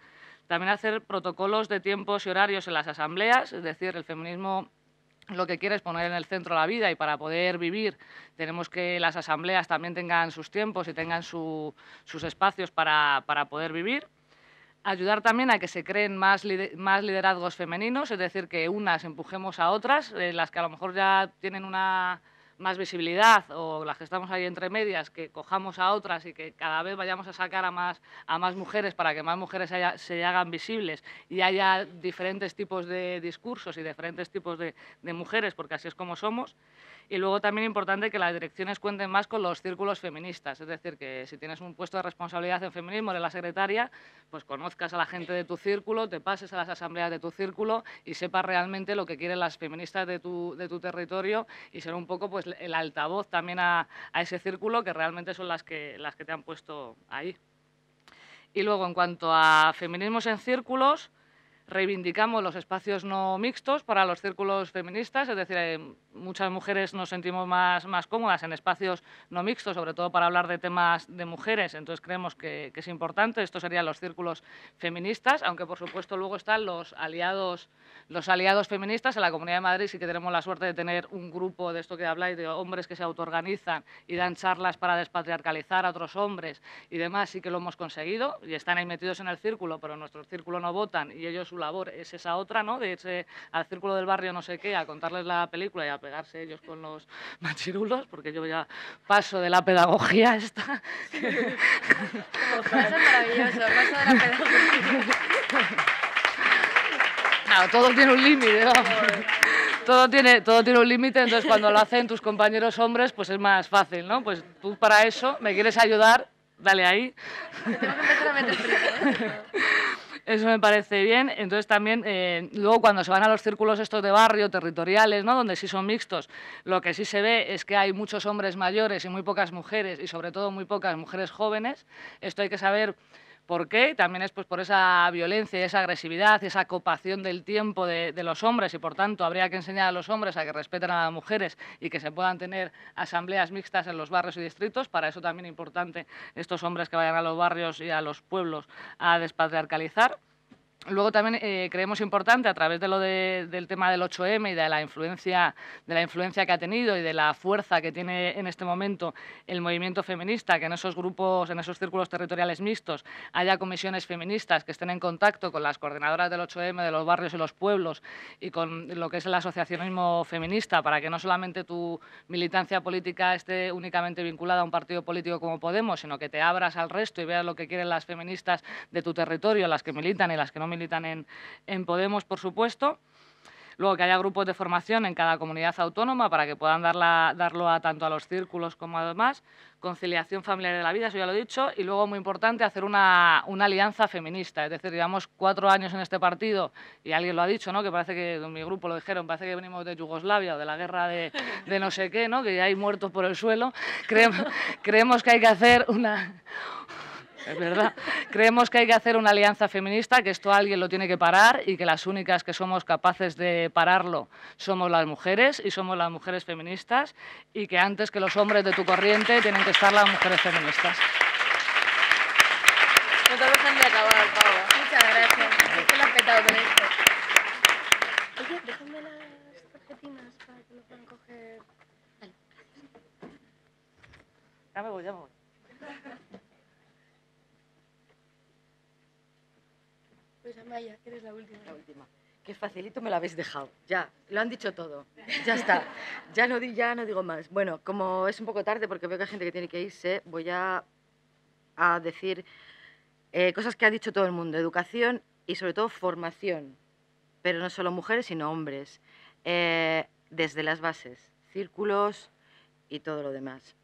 También hacer protocolos de tiempos y horarios en las asambleas, es decir, el feminismo lo que quiere es poner en el centro la vida y para poder vivir tenemos que las asambleas también tengan sus tiempos y tengan sus espacios para, para, poder vivir. Ayudar también a que se creen más, más liderazgos femeninos, es decir, que unas empujemos a otras, eh, las que a lo mejor ya tienen una más visibilidad o las que estamos ahí entre medias, que cojamos a otras y que cada vez vayamos a sacar a más, a más mujeres para que más mujeres se hagan visibles y haya diferentes tipos de discursos y diferentes tipos de mujeres, porque así es como somos. Y luego también importante que las direcciones cuenten más con los círculos feministas, es decir, que si tienes un puesto de responsabilidad en feminismo, de la secretaria, pues conozcas a la gente de tu círculo, te pases a las asambleas de tu círculo y sepas realmente lo que quieren las feministas de tu, territorio y ser un poco pues, el altavoz también a, a ese círculo que realmente son las que, las que te han puesto ahí. Y luego, en cuanto a feminismos en círculos, reivindicamos los espacios no mixtos para los círculos feministas, es decir, muchas mujeres nos sentimos más, más cómodas en espacios no mixtos, sobre todo para hablar de temas de mujeres, entonces creemos que, es importante, esto serían los círculos feministas, aunque por supuesto luego están los aliados, los aliados feministas, en la Comunidad de Madrid sí que tenemos la suerte de tener un grupo de esto que habláis, de hombres que se autoorganizan y dan charlas para despatriarcalizar a otros hombres y demás, sí que lo hemos conseguido y están ahí metidos en el círculo, pero en nuestro círculo no votan y ellos labor es esa otra, ¿no? De irse al círculo del barrio no sé qué, a contarles la película y a pegarse ellos con los machirulos, porque yo ya paso de la pedagogía esta. paso maravilloso, paso de la pedagogía. Claro, todo tiene un límite, ¿no? todo tiene, todo tiene un límite, entonces cuando lo hacen tus compañeros hombres, pues es más fácil, ¿no? Pues tú para eso me quieres ayudar, dale ahí. que a ¿eh? Eso me parece bien. Entonces también, eh, luego cuando se van a los círculos estos de barrio, territoriales, ¿no? donde sí son mixtos, lo que sí se ve es que hay muchos hombres mayores y muy pocas mujeres, y sobre todo muy pocas mujeres jóvenes. Esto hay que saber ¿Por qué? También es pues, por esa violencia, esa agresividad, esa copación del tiempo de, de, los hombres y por tanto habría que enseñar a los hombres a que respeten a las mujeres y que se puedan tener asambleas mixtas en los barrios y distritos. Para eso también es importante estos hombres que vayan a los barrios y a los pueblos a despatriarcalizar. Luego también eh, creemos importante, a través de lo de, del tema del 8M y de la, influencia, de la influencia que ha tenido y de la fuerza que tiene en este momento el movimiento feminista, que en esos grupos, en esos círculos territoriales mixtos haya comisiones feministas que estén en contacto con las coordinadoras del 8M de los barrios y los pueblos y con lo que es el asociacionismo feminista, para que no solamente tu militancia política esté únicamente vinculada a un partido político como Podemos, sino que te abras al resto y veas lo que quieren las feministas de tu territorio, las que militan y las que no militan en, Podemos, por supuesto. Luego que haya grupos de formación en cada comunidad autónoma para que puedan darla, darlo a tanto a los círculos como a demás. Conciliación familiar de la vida, eso ya lo he dicho. Y luego, muy importante, hacer una, una, alianza feminista. Es decir, llevamos cuatro años en este partido y alguien lo ha dicho, ¿no? Que parece que en mi grupo lo dijeron, parece que venimos de Yugoslavia o de la guerra de, de no sé qué, ¿no? Que ya hay muertos por el suelo. Creemos, creemos que hay que hacer una es verdad. Creemos que hay que hacer una alianza feminista, que esto alguien lo tiene que parar y que las únicas que somos capaces de pararlo somos las mujeres y somos las mujeres feministas y que antes que los hombres de tu corriente tienen que estar las mujeres feministas. No te acabar, Paula. Muchas gracias. Es esto. Oye, déjame las tarjetinas para que lo puedan coger. Ya me voy, ya me voy. Pues Amaya, eres la última. La última. Qué facilito me la habéis dejado. Ya, lo han dicho todo. Ya está. Ya no, di, ya no digo más. Bueno, como es un poco tarde porque veo que hay gente que tiene que irse, voy a, decir eh, cosas que ha dicho todo el mundo. Educación y sobre todo formación. Pero no solo mujeres, sino hombres. Eh, desde las bases, círculos y todo lo demás.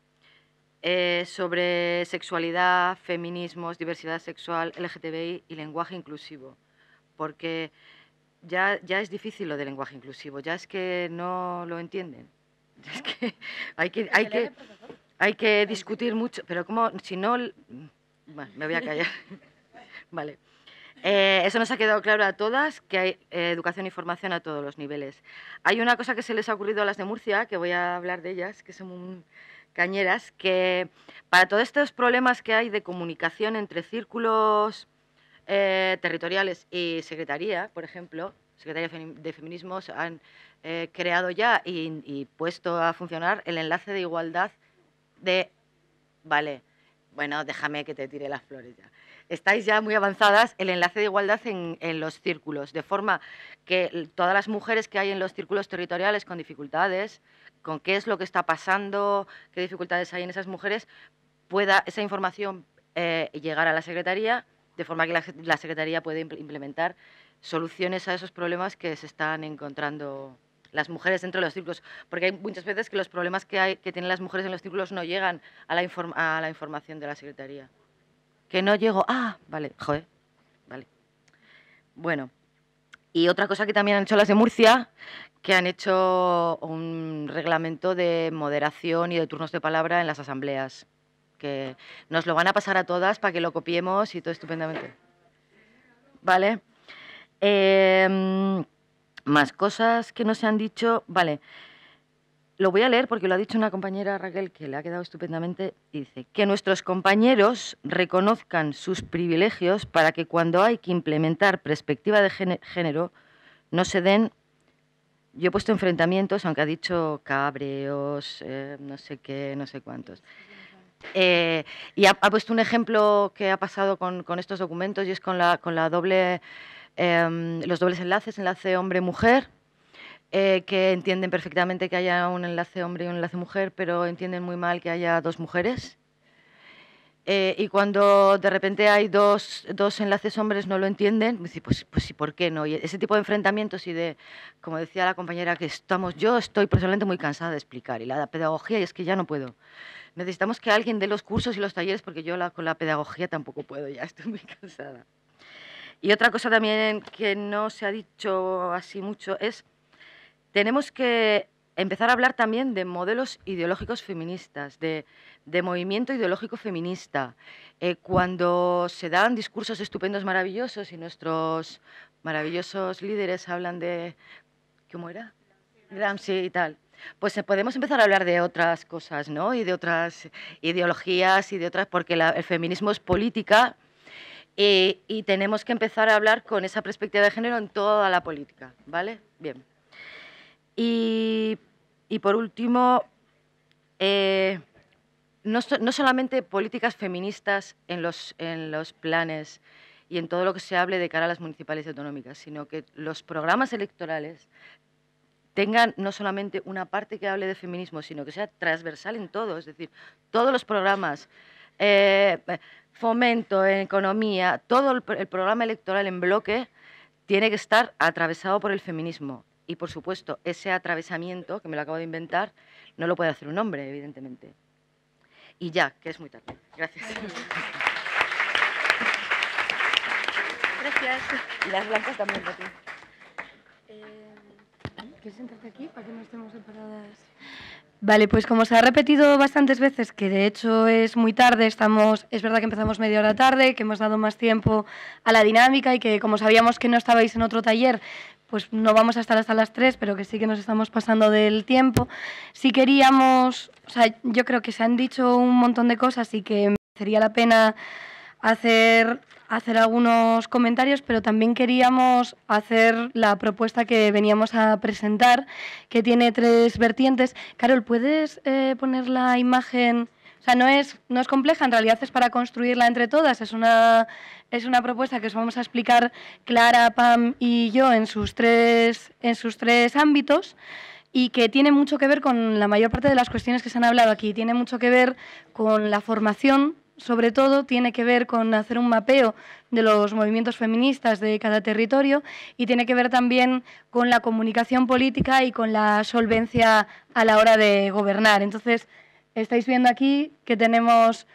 Eh, sobre sexualidad, feminismos, diversidad sexual, LGTBI y lenguaje inclusivo, porque ya, ya es difícil lo del lenguaje inclusivo, ya es que no lo entienden. hay que, hay que, hay que discutir mucho, pero como si no... Bueno, me voy a callar. Vale. Eh, eso nos ha quedado claro a todas, que hay eh, educación y formación a todos los niveles. Hay una cosa que se les ha ocurrido a las de Murcia, que voy a hablar de ellas, que son un, Cañeras que para todos estos problemas que hay de comunicación entre círculos eh, territoriales y secretaría, por ejemplo, Secretaría de Feminismos han eh, creado ya y, puesto a funcionar el enlace de igualdad de, vale, bueno, déjame que te tire las flores ya. Estáis ya muy avanzadas el enlace de igualdad en, en los círculos, de forma que todas las mujeres que hay en los círculos territoriales con dificultades, con qué es lo que está pasando, qué dificultades hay en esas mujeres, pueda esa información eh, llegar a la Secretaría, de forma que la, Secretaría pueda implementar soluciones a esos problemas que se están encontrando las mujeres dentro de los círculos, porque hay muchas veces que los problemas que, tienen las mujeres en los círculos no llegan a la, a la información de la Secretaría. Que no llego, ah, vale, joder, vale. Bueno, y otra cosa que también han hecho las de Murcia, que han hecho un reglamento de moderación y de turnos de palabra en las asambleas, que nos lo van a pasar a todas para que lo copiemos y todo estupendamente. ¿Vale? Em, más cosas que no se han dicho. Vale. Lo voy a leer porque lo ha dicho una compañera Raquel que le ha quedado estupendamente. Dice, que nuestros compañeros reconozcan sus privilegios para que cuando hay que implementar perspectiva de género no se den, yo he puesto enfrentamientos, aunque ha dicho cabreos, eh, no sé qué, no sé cuántos. Eh, y ha, puesto un ejemplo que ha pasado con, estos documentos y es con la, con la doble, em, los dobles enlaces, enlace hombre-mujer eh, que entienden perfectamente que haya un enlace hombre y un enlace mujer, pero entienden muy mal que haya dos mujeres. Eh, y cuando de repente hay dos, dos enlaces hombres no lo entienden, pues, pues, pues por qué no? Y ese tipo de enfrentamientos y de, como decía la compañera, que estamos, yo estoy personalmente muy cansada de explicar y la, la pedagogía y es que ya no puedo. Necesitamos que alguien dé los cursos y los talleres porque yo con la pedagogía tampoco puedo, ya estoy muy cansada. Y otra cosa también que no se ha dicho así mucho es tenemos que empezar a hablar también de modelos ideológicos feministas, de, movimiento ideológico feminista. Eh, cuando se dan discursos estupendos, maravillosos, y nuestros maravillosos líderes hablan de, ¿cómo era? Gramsci y tal. Pues eh, podemos empezar a hablar de otras cosas, ¿no? Y de otras ideologías y de otras, porque el feminismo es política eh, y tenemos que empezar a hablar con esa perspectiva de género en toda la política, ¿vale? Bien. Y, por último, eh, no, solamente políticas feministas en los, planes y en todo lo que se hable de cara a las municipales y autonómicas, sino que los programas electorales tengan no solamente una parte que hable de feminismo, sino que sea transversal en todo, es decir, todos los programas, eh, fomento fomento, economía, todo el programa electoral en bloque tiene que estar atravesado por el feminismo. Y por supuesto, ese atravesamiento, que me lo acabo de inventar, no lo puede hacer un hombre, evidentemente. Y ya, que es muy tarde. Gracias. Gracias. Y las blancas también eh, ¿Quieres aquí para que no estemos separadas? Vale, pues como se ha repetido bastantes veces, que de hecho es muy tarde, estamos, es verdad que empezamos media hora tarde, que hemos dado más tiempo a la dinámica y que como sabíamos que no estabais en otro taller, pues no vamos a estar hasta las tres, pero que sí que nos estamos pasando del tiempo. Si queríamos, o sea, yo creo que se han dicho un montón de cosas y que sería la pena hacer, hacer algunos comentarios, pero también queríamos hacer la propuesta que veníamos a presentar, que tiene tres vertientes. Carol, ¿puedes eh, poner la imagen? sea, no es, no es compleja, en realidad es para construirla entre todas. Es una, es una propuesta que os vamos a explicar Clara, Pam y yo en sus tres, en sus tres ámbitos y que tiene mucho que ver con la mayor parte de las cuestiones que se han hablado aquí. Tiene mucho que ver con la formación, sobre todo tiene que ver con hacer un mapeo de los movimientos feministas de cada territorio y tiene que ver también con la comunicación política y con la solvencia a la hora de gobernar. Entonces, Estáis viendo aquí que tenemos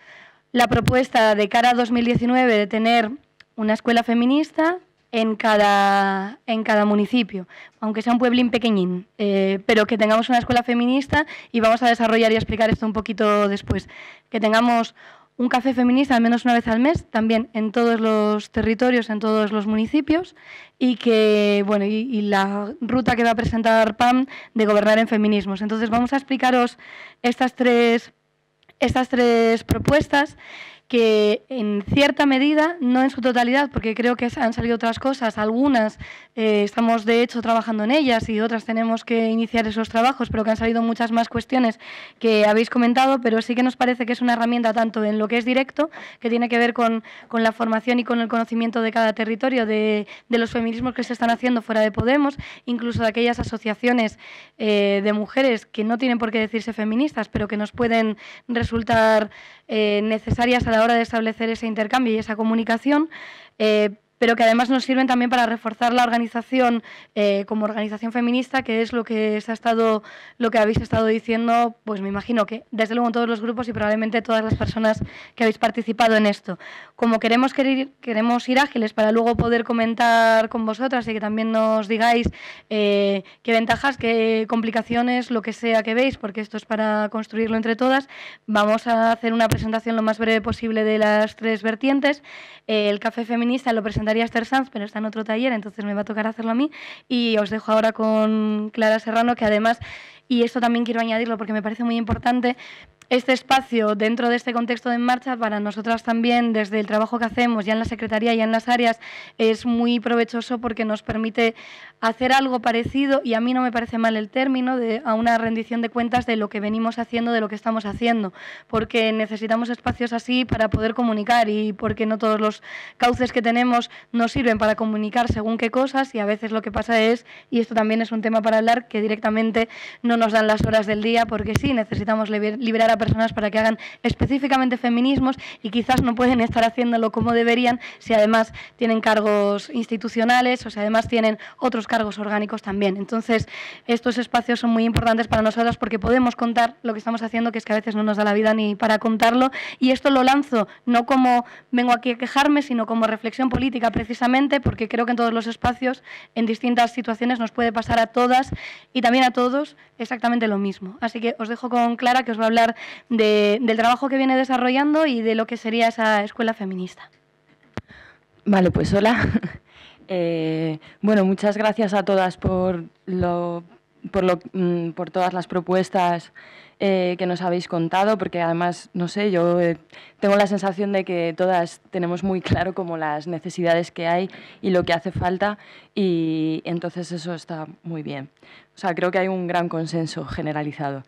la propuesta de cara a 2019 de tener una escuela feminista en cada, en cada municipio, aunque sea un pueblín pequeñín, eh, pero que tengamos una escuela feminista y vamos a desarrollar y explicar esto un poquito después, que tengamos un café feminista al menos una vez al mes, también en todos los territorios, en todos los municipios, y que bueno, y, la ruta que va a presentar PAM de gobernar en feminismos. Entonces vamos a explicaros estas tres, estas tres propuestas que en cierta medida, no en su totalidad, porque creo que han salido otras cosas, algunas eh, estamos de hecho trabajando en ellas y otras tenemos que iniciar esos trabajos, pero que han salido muchas más cuestiones que habéis comentado, pero sí que nos parece que es una herramienta tanto en lo que es directo, que tiene que ver con, la formación y con el conocimiento de cada territorio, de, los feminismos que se están haciendo fuera de Podemos, incluso de aquellas asociaciones eh, de mujeres que no tienen por qué decirse feministas, pero que nos pueden resultar eh, necesarias a la hora de establecer ese intercambio y esa comunicación, eh, pero que además nos sirven también para reforzar la organización eh, como organización feminista, que es lo que se ha estado, lo que habéis estado diciendo, pues me imagino que desde luego todos los grupos y probablemente todas las personas que habéis participado en esto. Como queremos queremos ir ágiles para luego poder comentar con vosotras y que también nos digáis eh, qué ventajas, qué complicaciones, lo que sea que veis, porque esto es para construirlo entre todas. Vamos a hacer una presentación lo más breve posible de las tres vertientes. Eh, el café feminista lo presentaremos haría Esther Sanz, pero está en otro taller, entonces me va a tocar hacerlo a mí. Y os dejo ahora con Clara Serrano, que además, y esto también quiero añadirlo porque me parece muy importante, este espacio dentro de este contexto de En Marcha para nosotras también, desde el trabajo que hacemos ya en la Secretaría y en las áreas, es muy provechoso porque nos permite hacer algo parecido, y a mí no me parece mal el término, de, a una rendición de cuentas de lo que venimos haciendo, de lo que estamos haciendo, porque necesitamos espacios así para poder comunicar y porque no todos los cauces que tenemos nos sirven para comunicar según qué cosas y a veces lo que pasa es, y esto también es un tema para hablar, que directamente no nos dan las horas del día porque sí, necesitamos liberar a personas para que hagan específicamente feminismos y quizás no pueden estar haciéndolo como deberían si además tienen cargos institucionales o si además tienen otros cargos orgánicos también. Entonces, estos espacios son muy importantes para nosotras porque podemos contar lo que estamos haciendo, que es que a veces no nos da la vida ni para contarlo. Y esto lo lanzo no como vengo aquí a quejarme, sino como reflexión política precisamente, porque creo que en todos los espacios, en distintas situaciones, nos puede pasar a todas y también a todos exactamente lo mismo. Así que os dejo con Clara, que os va a hablar de, del trabajo que viene desarrollando y de lo que sería esa escuela feminista. Vale, pues hola. Eh, bueno, muchas gracias a todas por, lo, por, lo, mm, por todas las propuestas eh, que nos habéis contado, porque además, no sé, yo eh, tengo la sensación de que todas tenemos muy claro como las necesidades que hay y lo que hace falta, y entonces eso está muy bien. O sea, creo que hay un gran consenso generalizado.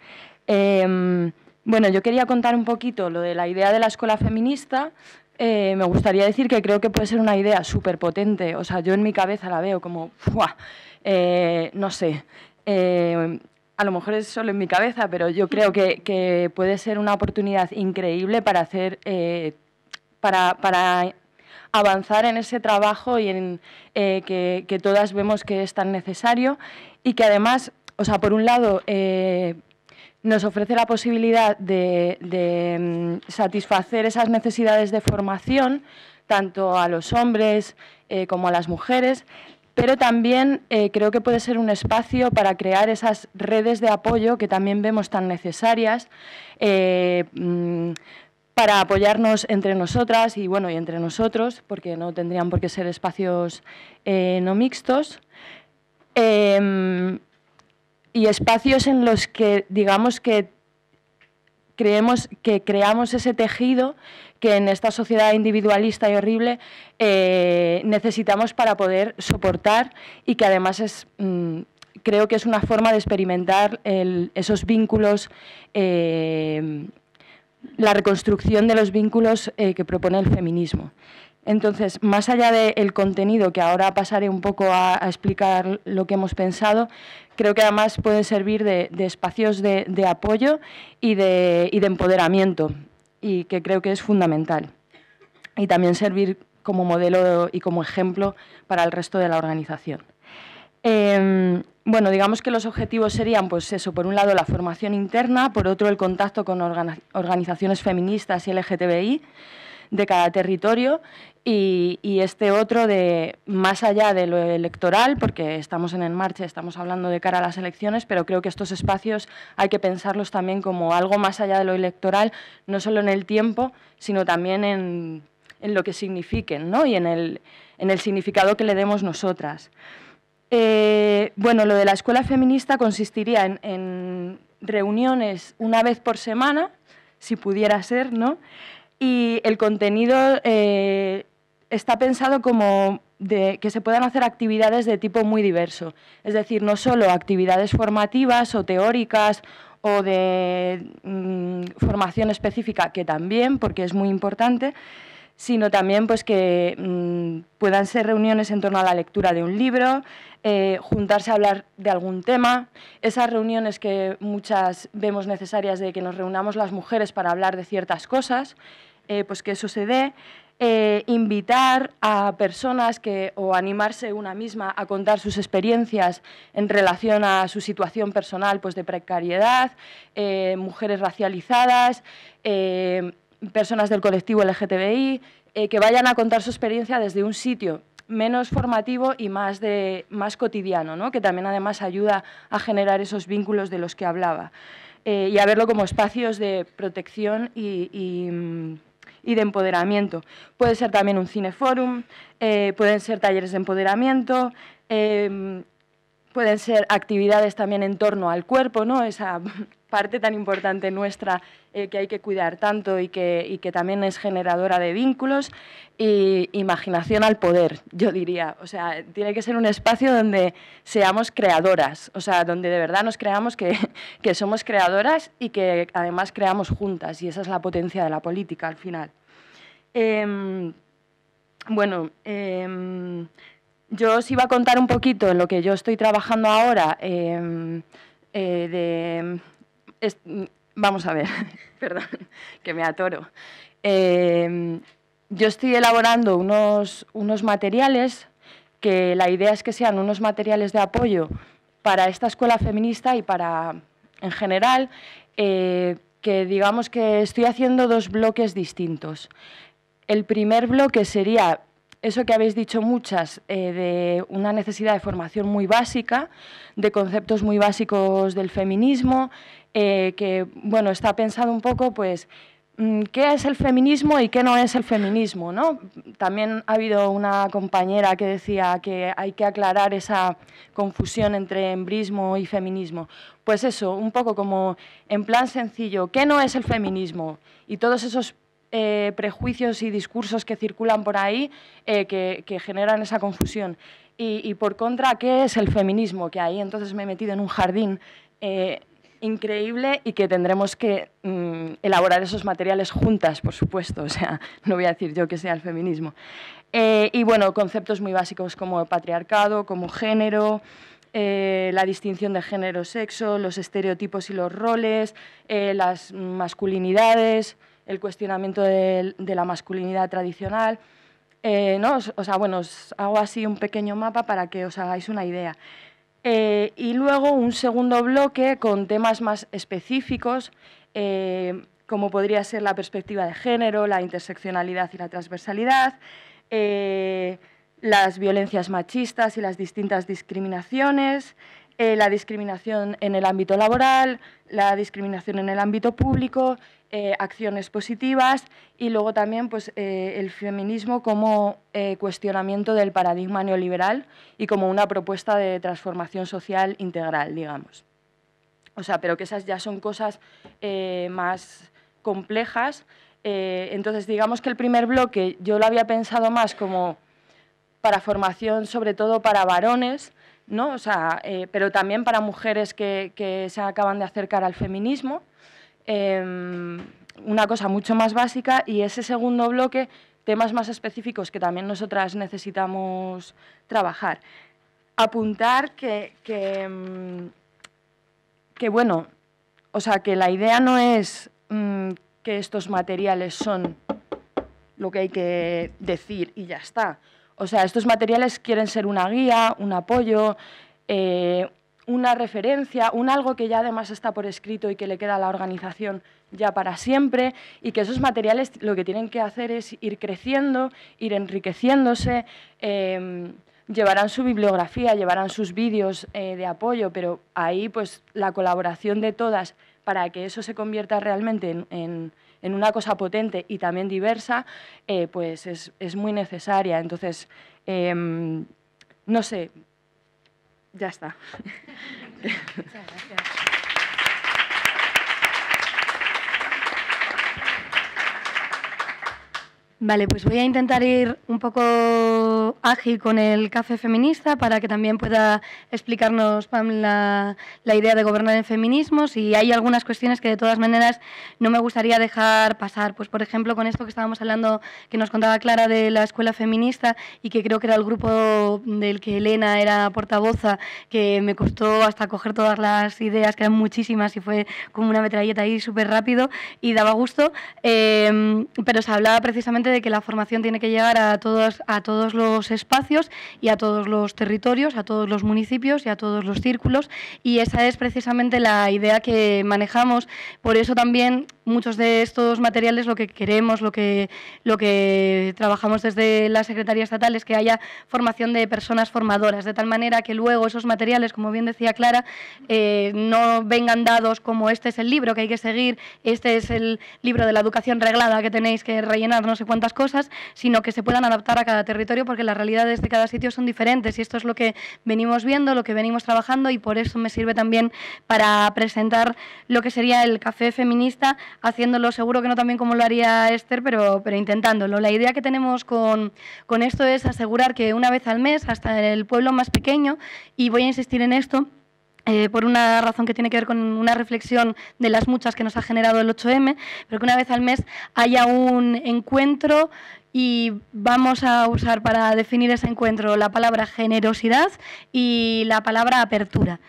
Em, bueno, yo quería contar un poquito lo de la idea de la escuela feminista. Eh, me gustaría decir que creo que puede ser una idea súper potente. O sea, yo en mi cabeza la veo como, eh, no sé. Eh, a lo mejor es solo en mi cabeza, pero yo creo que, puede ser una oportunidad increíble para hacer, para, avanzar en ese trabajo y en que, que, todas vemos que es tan necesario y que además, o sea, por un lado nos ofrece la posibilidad de, mm, satisfacer esas necesidades de formación tanto a los hombres eh, como a las mujeres, pero también eh, creo que puede ser un espacio para crear esas redes de apoyo que también vemos tan necesarias eh, mm, para apoyarnos entre nosotras y bueno y entre nosotros, porque no tendrían por qué ser espacios no mixtos. Em, y espacios en los que, digamos que creemos que creamos ese tejido que en esta sociedad individualista y horrible eh, necesitamos para poder soportar y que además es mm, creo que es una forma de experimentar esos vínculos eh, la reconstrucción de los vínculos eh, que propone el feminismo entonces, más allá del contenido, que ahora pasaré un poco a, explicar lo que hemos pensado, creo que además pueden servir de, espacios de, apoyo y, de, empoderamiento, y que creo que es fundamental. Y también servir como modelo y como ejemplo para el resto de la organización. Em, bueno, digamos que los objetivos serían, pues eso, por un lado la formación interna, por otro el contacto con organizaciones feministas y LGTBI, de cada territorio y, este otro de más allá de lo electoral, porque estamos en el marcha, estamos hablando de cara a las elecciones, pero creo que estos espacios hay que pensarlos también como algo más allá de lo electoral, no solo en el tiempo, sino también en, lo que signifiquen ¿no? y en el, significado que le demos nosotras. Eh, bueno, lo de la escuela feminista consistiría en, reuniones una vez por semana, si pudiera ser, ¿no? Y el contenido eh, está pensado como de, que se puedan hacer actividades de tipo muy diverso, es decir, no solo actividades formativas o teóricas o de mm, formación específica, que también, porque es muy importante, sino también pues, que mm, puedan ser reuniones en torno a la lectura de un libro, eh, juntarse a hablar de algún tema, esas reuniones que muchas vemos necesarias de que nos reunamos las mujeres para hablar de ciertas cosas, eh, pues que eso se dé, eh, invitar a personas que, o animarse una misma a contar sus experiencias en relación a su situación personal pues de precariedad, eh, mujeres racializadas, eh, personas del colectivo LGTBI, que vayan a contar su experiencia desde un sitio menos formativo y más, de, más cotidiano, ¿no? que también además ayuda a generar esos vínculos de los que hablaba. y a verlo como espacios de protección y mm, y de empoderamiento. Puede ser también un cineforum, eh, pueden ser talleres de empoderamiento, eh, pueden ser actividades también en torno al cuerpo, ¿no? Esa parte tan importante nuestra eh, que hay que cuidar tanto y que, que también es generadora de vínculos y imaginación al poder, yo diría. O sea, tiene que ser un espacio donde seamos creadoras, o sea, donde de verdad nos creamos que, somos creadoras y que además creamos juntas y esa es la potencia de la política al final. Em, bueno, em, yo os iba a contar un poquito en lo que yo estoy trabajando ahora em, eh, de vamos a ver, perdón, que me atoro. Em, yo estoy elaborando unos, unos materiales que la idea es que sean unos materiales de apoyo para esta escuela feminista y para, en general, eh, que digamos que estoy haciendo dos bloques distintos. El primer bloque sería eso que habéis dicho muchas, eh, de una necesidad de formación muy básica, de conceptos muy básicos del feminismo, eh, que bueno, está pensado un poco pues mm, qué es el feminismo y qué no es el feminismo. ¿no? También ha habido una compañera que decía que hay que aclarar esa confusión entre embrismo y feminismo. Pues eso, un poco como en plan sencillo, ¿qué no es el feminismo? Y todos esos eh, prejuicios y discursos que circulan por ahí eh, que, generan esa confusión. Y, por contra, ¿qué es el feminismo? Que ahí entonces me he metido en un jardín increíble y que tendremos que mm, elaborar esos materiales juntas, por supuesto. O sea, no voy a decir yo que sea el feminismo. Eh, y bueno, conceptos muy básicos como patriarcado, como género, eh, la distinción de género-sexo, los estereotipos y los roles, eh, las masculinidades, el cuestionamiento de, la masculinidad tradicional. ¿no? O sea, bueno, os hago así un pequeño mapa para que os hagáis una idea. Eh, y luego un segundo bloque con temas más específicos, eh, como podría ser la perspectiva de género, la interseccionalidad y la transversalidad, eh, las violencias machistas y las distintas discriminaciones, eh, la discriminación en el ámbito laboral, la discriminación en el ámbito público, eh, acciones positivas y luego también pues, eh, el feminismo como cuestionamiento del paradigma neoliberal y como una propuesta de transformación social integral, digamos. O sea, pero que esas ya son cosas más complejas. entonces, digamos que el primer bloque yo lo había pensado más como para formación, sobre todo para varones, ¿no? Eh, pero también para mujeres que, se acaban de acercar al feminismo. Em, una cosa mucho más básica y ese segundo bloque, temas más específicos que también nosotras necesitamos trabajar. Apuntar que, em, bueno, o sea, que la idea no es mm, que estos materiales son lo que hay que decir y ya está. O sea, estos materiales quieren ser una guía, un apoyo, eh, una referencia, un algo que ya además está por escrito y que le queda a la organización ya para siempre y que esos materiales lo que tienen que hacer es ir creciendo, ir enriqueciéndose. Em, llevarán su bibliografía, llevarán sus vídeos eh, de apoyo, pero ahí pues la colaboración de todas para que eso se convierta realmente en, en una cosa potente y también diversa, eh, pues es, es, muy necesaria. Entonces, em, no sé, ya está. Vale, pues voy a intentar ir un poco ágil con el café feminista para que también pueda explicarnos, Pam, la, idea de gobernar en feminismos y hay algunas cuestiones que de todas maneras no me gustaría dejar pasar. Pues, por ejemplo, con esto que estábamos hablando, que nos contaba Clara de la escuela feminista y que creo que era el grupo del que Elena era portavoza, que me costó hasta coger todas las ideas, que eran muchísimas y fue como una metralleta ahí súper rápido y daba gusto, eh, pero se hablaba precisamente de que la formación tiene que llegar a todos, a todos los espacios y a todos los territorios, a todos los municipios y a todos los círculos. Y esa es precisamente la idea que manejamos. Por eso también muchos de estos materiales lo que queremos, lo que, lo que trabajamos desde la Secretaría Estatal es que haya formación de personas formadoras, de tal manera que luego esos materiales, como bien decía Clara, eh, no vengan dados como este es el libro que hay que seguir, este es el libro de la educación reglada que tenéis que rellenar no sé cuántas cosas, sino que se puedan adaptar a cada territorio porque las realidades de cada sitio son diferentes y esto es lo que venimos viendo, lo que venimos trabajando y por eso me sirve también para presentar lo que sería el café feminista haciéndolo, seguro que no también como lo haría Esther, pero, pero intentándolo. La idea que tenemos con, esto es asegurar que una vez al mes, hasta el pueblo más pequeño, y voy a insistir en esto, eh, por una razón que tiene que ver con una reflexión de las muchas que nos ha generado el 8M, pero que una vez al mes haya un encuentro y vamos a usar para definir ese encuentro la palabra generosidad y la palabra apertura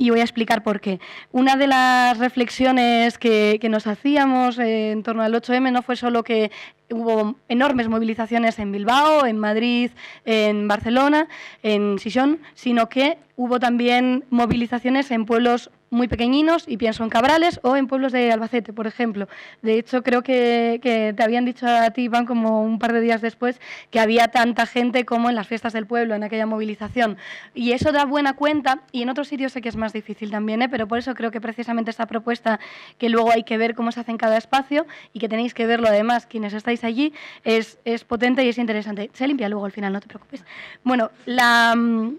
y voy a explicar por qué. Una de las reflexiones que, nos hacíamos eh, en torno al 8M no fue solo que hubo enormes movilizaciones en Bilbao, en Madrid, en Barcelona, en Sijón, sino que hubo también movilizaciones en pueblos muy pequeñinos y pienso en Cabrales o en pueblos de Albacete, por ejemplo. De hecho, creo que, te habían dicho a ti, Iván, como un par de días después, que había tanta gente como en las fiestas del pueblo, en aquella movilización. Y eso da buena cuenta y en otros sitios sé que es más difícil también, ¿eh? pero por eso creo que precisamente esta propuesta, que luego hay que ver cómo se hace en cada espacio y que tenéis que verlo además quienes estáis allí, es, es potente y es interesante. Se limpia luego al final, no te preocupes. Bueno, la, mm,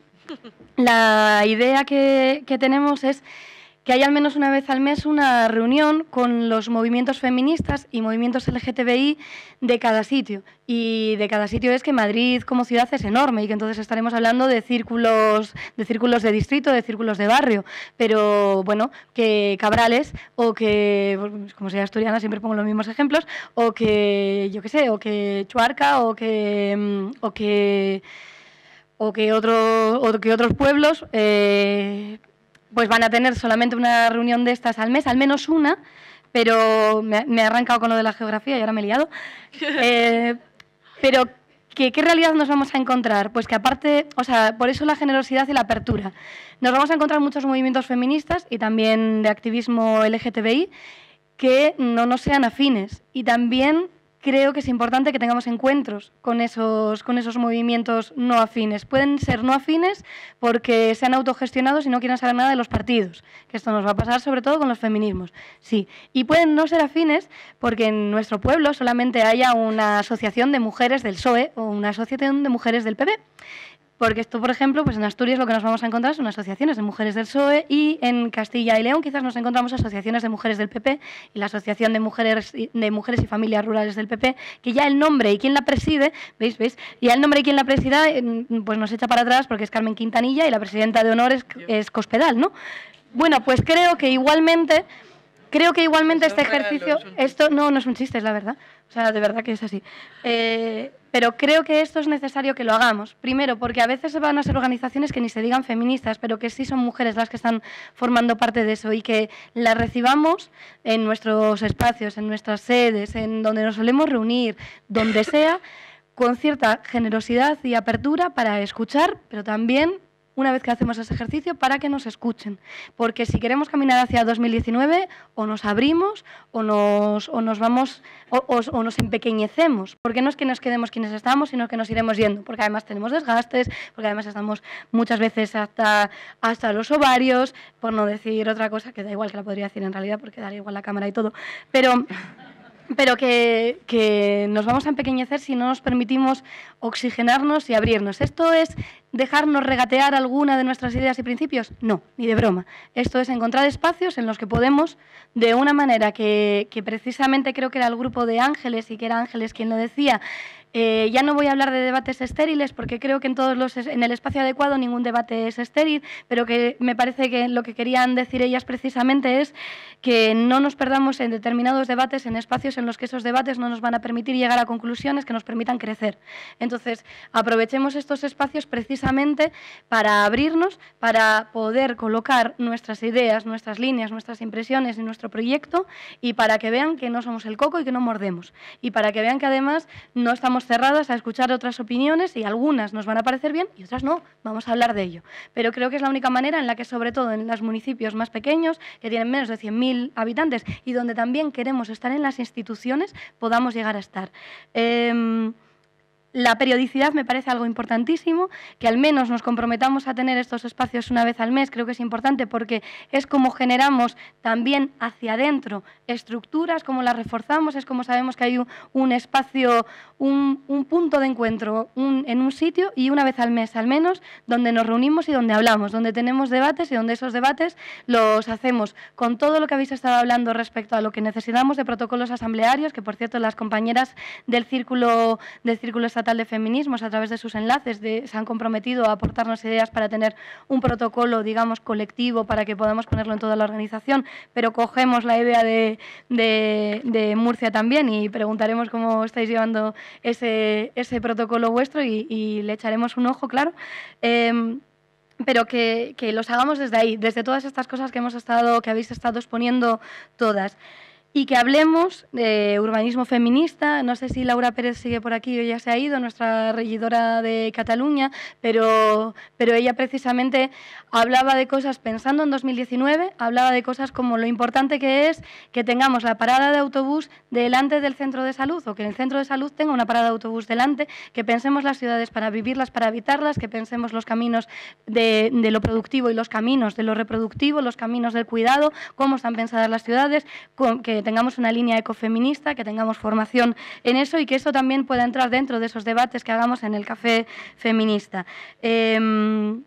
la idea que, que tenemos es que hay al menos una vez al mes una reunión con los movimientos feministas y movimientos LGTBI de cada sitio. Y de cada sitio es que Madrid como ciudad es enorme y que entonces estaremos hablando de círculos de, círculos de distrito, de círculos de barrio. Pero bueno, que Cabrales o que, pues, como sea asturiana siempre pongo los mismos ejemplos, o que, yo qué sé, o que Chuarca o que... Mm, o que o que, otro, o que otros pueblos eh, pues van a tener solamente una reunión de estas al mes, al menos una, pero me, he arrancado con lo de la geografía y ahora me he liado. Eh, pero ¿qué, ¿qué realidad nos vamos a encontrar? Pues que aparte, o sea, por eso la generosidad y la apertura. Nos vamos a encontrar muchos movimientos feministas y también de activismo LGTBI que no nos sean afines y también creo que es importante que tengamos encuentros con esos, con esos movimientos no afines. Pueden ser no afines porque se han autogestionado y no quieren saber nada de los partidos, que esto nos va a pasar sobre todo con los feminismos, sí. Y pueden no ser afines porque en nuestro pueblo solamente haya una asociación de mujeres del PSOE o una asociación de mujeres del PP. Porque esto, por ejemplo, pues en Asturias lo que nos vamos a encontrar son asociaciones de mujeres del PSOE y en Castilla y León quizás nos encontramos asociaciones de mujeres del PP y la Asociación de Mujeres, de mujeres y Familias Rurales del PP, que ya el nombre y quien la preside, ¿veis? ¿veis? Ya el nombre y quien la presida pues nos echa para atrás porque es Carmen Quintanilla y la presidenta de honor es, Cospedal, ¿no? Bueno, pues creo que igualmente... Creo que igualmente este ejercicio, esto no, no es un chiste, es la verdad. O sea, de verdad que es así. Eh, pero creo que esto es necesario que lo hagamos. Primero, porque a veces van a ser organizaciones que ni se digan feministas, pero que sí son mujeres las que están formando parte de eso y que las recibamos en nuestros espacios, en nuestras sedes, en donde nos solemos reunir, donde sea, con cierta generosidad y apertura para escuchar, pero también una vez que hacemos ese ejercicio para que nos escuchen. Porque si queremos caminar hacia 2019, o nos abrimos o nos, o nos vamos o, nos empequeñecemos. Porque no es que nos quedemos quienes estamos, sino que nos iremos yendo. Porque además tenemos desgastes, porque además estamos muchas veces hasta, hasta los ovarios, por no decir otra cosa que da igual que la podría decir en realidad, porque da igual la cámara y todo. Pero pero que, que, nos vamos a empequeñecer si no nos permitimos oxigenarnos y abrirnos. ¿Esto es dejarnos regatear alguna de nuestras ideas y principios? No, ni de broma. Esto es encontrar espacios en los que podemos, de una manera que, que precisamente creo que era el grupo de Ángeles y que era Ángeles quien lo decía, eh, ya no voy a hablar de debates estériles porque creo que en, todos los, en el espacio adecuado ningún debate es estéril, pero que me parece que lo que querían decir ellas precisamente es que no nos perdamos en determinados debates, en espacios en los que esos debates no nos van a permitir llegar a conclusiones que nos permitan crecer. Entonces, aprovechemos estos espacios precisamente para abrirnos, para poder colocar nuestras ideas, nuestras líneas, nuestras impresiones en nuestro proyecto y para que vean que no somos el coco y que no mordemos. Y para que vean que además no estamos cerradas a escuchar otras opiniones y algunas nos van a parecer bien y otras no. Vamos a hablar de ello. Pero creo que es la única manera en la que, sobre todo en los municipios más pequeños, que tienen menos de 100.000 habitantes y donde también queremos estar en las instituciones, podamos llegar a estar. Em, la periodicidad me parece algo importantísimo, que al menos nos comprometamos a tener estos espacios una vez al mes, creo que es importante porque es como generamos también hacia adentro estructuras, como las reforzamos, es como sabemos que hay un, espacio, un, punto de encuentro en un sitio y una vez al mes al menos, donde nos reunimos y donde hablamos, donde tenemos debates y donde esos debates los hacemos con todo lo que habéis estado hablando respecto a lo que necesitamos de protocolos asamblearios, que por cierto las compañeras del círculo, del círculo de Feminismos, a través de sus enlaces, de, se han comprometido a aportarnos ideas para tener un protocolo, digamos, colectivo para que podamos ponerlo en toda la organización, pero cogemos la idea e de, de, Murcia también y preguntaremos cómo estáis llevando ese, ese protocolo vuestro y, le echaremos un ojo, claro. Em, pero que, que los hagamos desde ahí, desde todas estas cosas que hemos estado, que habéis estado exponiendo todas y que hablemos de urbanismo feminista. No sé si Laura Pérez sigue por aquí o ya se ha ido, nuestra regidora de Cataluña, pero, pero ella precisamente hablaba de cosas, pensando en 2019, hablaba de cosas como lo importante que es que tengamos la parada de autobús delante del centro de salud o que el centro de salud tenga una parada de autobús delante, que pensemos las ciudades para vivirlas, para habitarlas, que pensemos los caminos de, lo productivo y los caminos de lo reproductivo, los caminos del cuidado, cómo están pensadas las ciudades, que tengamos una línea ecofeminista, que tengamos formación en eso y que eso también pueda entrar dentro de esos debates que hagamos en el café feminista. Em,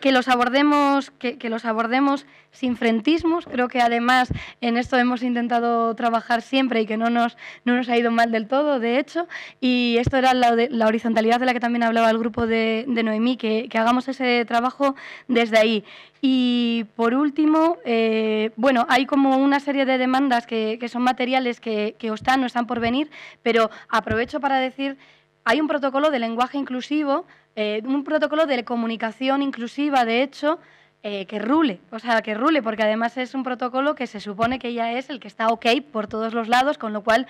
que los abordemos, que, que los abordemos sin frentismos. Creo que además en esto hemos intentado trabajar siempre y que no nos, no nos ha ido mal del todo, de hecho. Y esto era la, la horizontalidad de la que también hablaba el grupo de, de Noemí, que, que, hagamos ese trabajo desde ahí. Y por último, eh, bueno, hay como una serie de demandas que, que son materiales que, que están o están por venir, pero aprovecho para decir hay un protocolo de lenguaje inclusivo eh, un protocolo de comunicación inclusiva, de hecho, eh, que rule, o sea, que rule, porque además es un protocolo que se supone que ya es el que está ok por todos los lados, con lo cual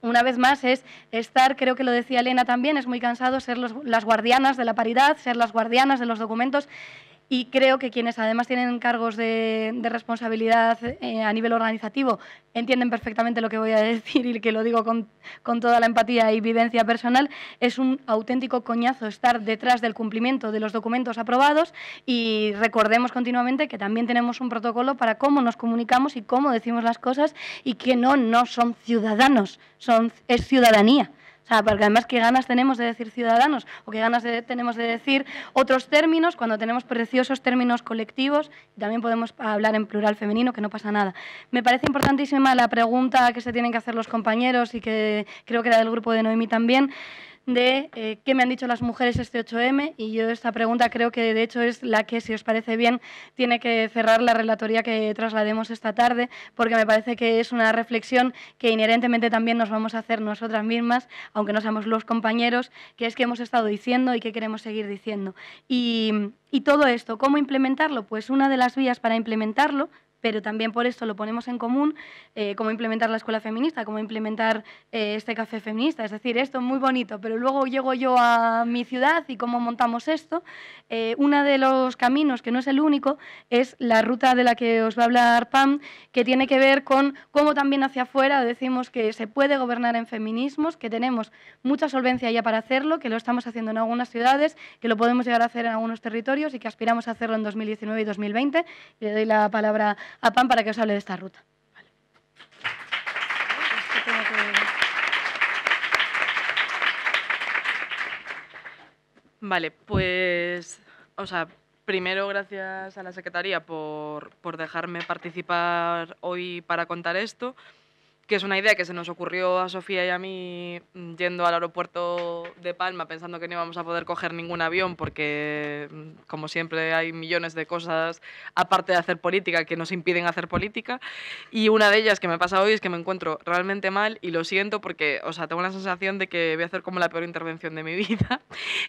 una vez más es estar, creo que lo decía Elena también, es muy cansado ser las guardianas de la paridad, ser las guardianas de los documentos y creo que quienes además tienen cargos de, responsabilidad eh, a nivel organizativo entienden perfectamente lo que voy a decir y que lo digo con, con, toda la empatía y vivencia personal, es un auténtico coñazo estar detrás del cumplimiento de los documentos aprobados y recordemos continuamente que también tenemos un protocolo para cómo nos comunicamos y cómo decimos las cosas y que no, no son ciudadanos, son, es ciudadanía porque además, ¿qué ganas tenemos de decir ciudadanos? ¿O qué ganas tenemos de decir otros términos cuando tenemos preciosos términos colectivos? Y también podemos hablar en plural femenino, que no pasa nada. Me parece importantísima la pregunta que se tienen que hacer los compañeros y que creo que era del grupo de Noemí también de eh, qué me han dicho las mujeres este 8M y yo esta pregunta creo que de hecho es la que, si os parece bien, tiene que cerrar la relatoría que traslademos esta tarde porque me parece que es una reflexión que inherentemente también nos vamos a hacer nosotras mismas, aunque no seamos los compañeros, que es que hemos estado diciendo y que queremos seguir diciendo. y todo esto, ¿cómo implementarlo? Pues una de las vías para implementarlo pero también por esto lo ponemos en común, eh, cómo implementar la escuela feminista, cómo implementar eh, este café feminista. Es decir, esto es muy bonito, pero luego llego yo a mi ciudad y cómo montamos esto. Eh, uno de los caminos, que no es el único, es la ruta de la que os va a hablar Pam, que tiene que ver con cómo también hacia afuera decimos que se puede gobernar en feminismos, que tenemos mucha solvencia ya para hacerlo, que lo estamos haciendo en algunas ciudades, que lo podemos llegar a hacer en algunos territorios y que aspiramos a hacerlo en 2019 y 2020. Le doy la palabra a Pan para que os hable de esta ruta. Vale. pues, o sea, primero gracias a la Secretaría por, por dejarme participar hoy para contar esto que es una idea que se nos ocurrió a Sofía y a mí mm, yendo al aeropuerto de Palma pensando que no íbamos a poder coger ningún avión porque, mm, como siempre, hay millones de cosas, aparte de hacer política, que nos impiden hacer política. Y una de ellas que me pasa hoy es que me encuentro realmente mal y lo siento porque, o sea, tengo la sensación de que voy a hacer como la peor intervención de mi vida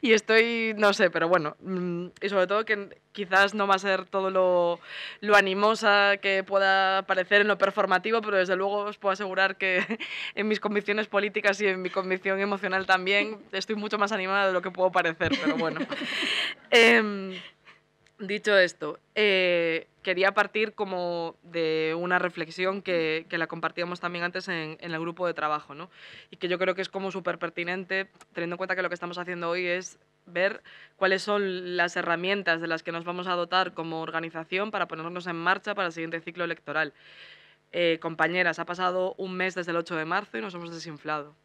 y estoy, no sé, pero bueno, mm, y sobre todo que quizás no va a ser todo lo, lo animosa que pueda parecer en lo performativo, pero desde luego os puedo asegurar asegurar que en mis convicciones políticas y en mi convicción emocional también estoy mucho más animada de lo que puedo parecer, pero bueno. Em, dicho esto, eh, quería partir como de una reflexión que, que la compartíamos también antes en, en, el grupo de trabajo, ¿no? Y que yo creo que es como súper pertinente, teniendo en cuenta que lo que estamos haciendo hoy es ver cuáles son las herramientas de las que nos vamos a dotar como organización para ponernos en marcha para el siguiente ciclo electoral. Eh, compañeras, ha pasado un mes desde el 8 de marzo y nos hemos desinflado.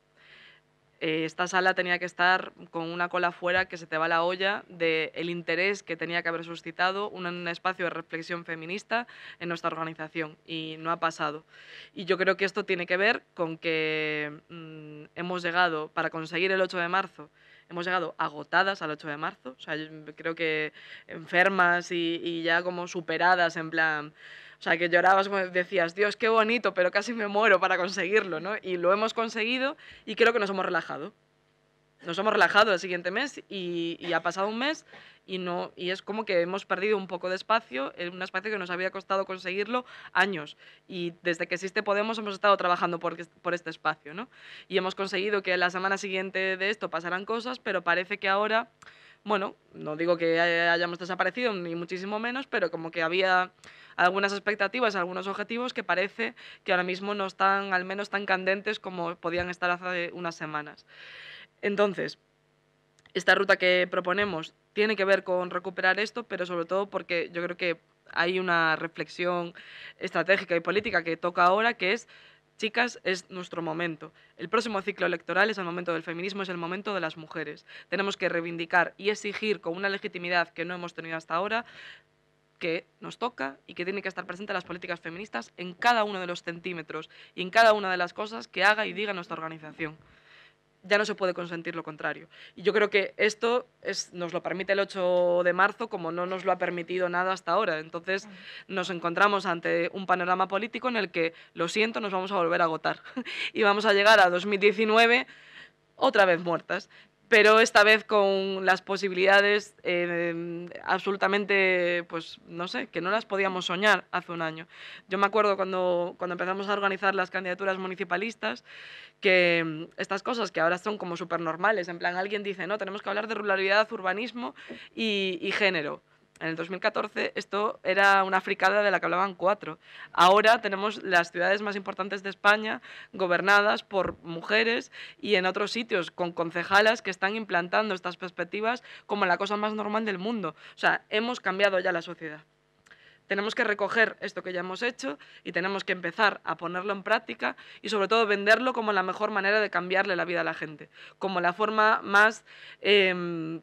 Eh, esta sala tenía que estar con una cola fuera que se te va la olla del interés que tenía que haber suscitado un, espacio de reflexión feminista en nuestra organización y no ha pasado. Y yo creo que esto tiene que ver con que mm, hemos llegado, para conseguir el 8 de marzo, hemos llegado agotadas al 8 de marzo, creo que enfermas y ya como superadas en plan o sea, que llorabas, decías, Dios, qué bonito, pero casi me muero para conseguirlo, ¿no? Y lo hemos conseguido y creo que nos hemos relajado. Nos hemos relajado el siguiente mes y, ha pasado un mes y, no, y es como que hemos perdido un poco de espacio, eh, un espacio que nos había costado conseguirlo años. Y desde que existe Podemos hemos estado trabajando por, por este espacio, ¿no? Y hemos conseguido que la semana siguiente de esto pasaran cosas, pero parece que ahora, bueno, no digo que hayamos desaparecido, ni muchísimo menos, pero como que había algunas expectativas, algunos objetivos que parece que ahora mismo no están al menos tan candentes como podían estar hace unas semanas. Entonces, esta ruta que proponemos tiene que ver con recuperar esto, pero sobre todo porque yo creo que hay una reflexión estratégica y política que toca ahora, que es, chicas, es nuestro momento. El próximo ciclo electoral es el momento del feminismo, es el momento de las mujeres. Tenemos que reivindicar y exigir con una legitimidad que no hemos tenido hasta ahora que nos toca y que tiene que estar presente las políticas feministas en cada uno de los centímetros y en cada una de las cosas que haga y diga nuestra organización. Ya no se puede consentir lo contrario. Y yo creo que esto es, nos lo permite el 8 de marzo como no nos lo ha permitido nada hasta ahora. Entonces nos encontramos ante un panorama político en el que, lo siento, nos vamos a volver a agotar. y vamos a llegar a 2019 otra vez muertas pero esta vez con las posibilidades eh, absolutamente, pues no sé, que no las podíamos soñar hace un año. Yo me acuerdo cuando, cuando empezamos a organizar las candidaturas municipalistas, que mm, estas cosas que ahora son como súper normales, en plan alguien dice, no, tenemos que hablar de ruralidad, urbanismo y género en el 2014 esto era una fricada de la que hablaban cuatro. Ahora tenemos las ciudades más importantes de España gobernadas por mujeres y en otros sitios con concejalas que están implantando estas perspectivas como la cosa más normal del mundo. O sea, hemos cambiado ya la sociedad. Tenemos que recoger esto que ya hemos hecho y tenemos que empezar a ponerlo en práctica y sobre todo venderlo como la mejor manera de cambiarle la vida a la gente, como la forma más... Em,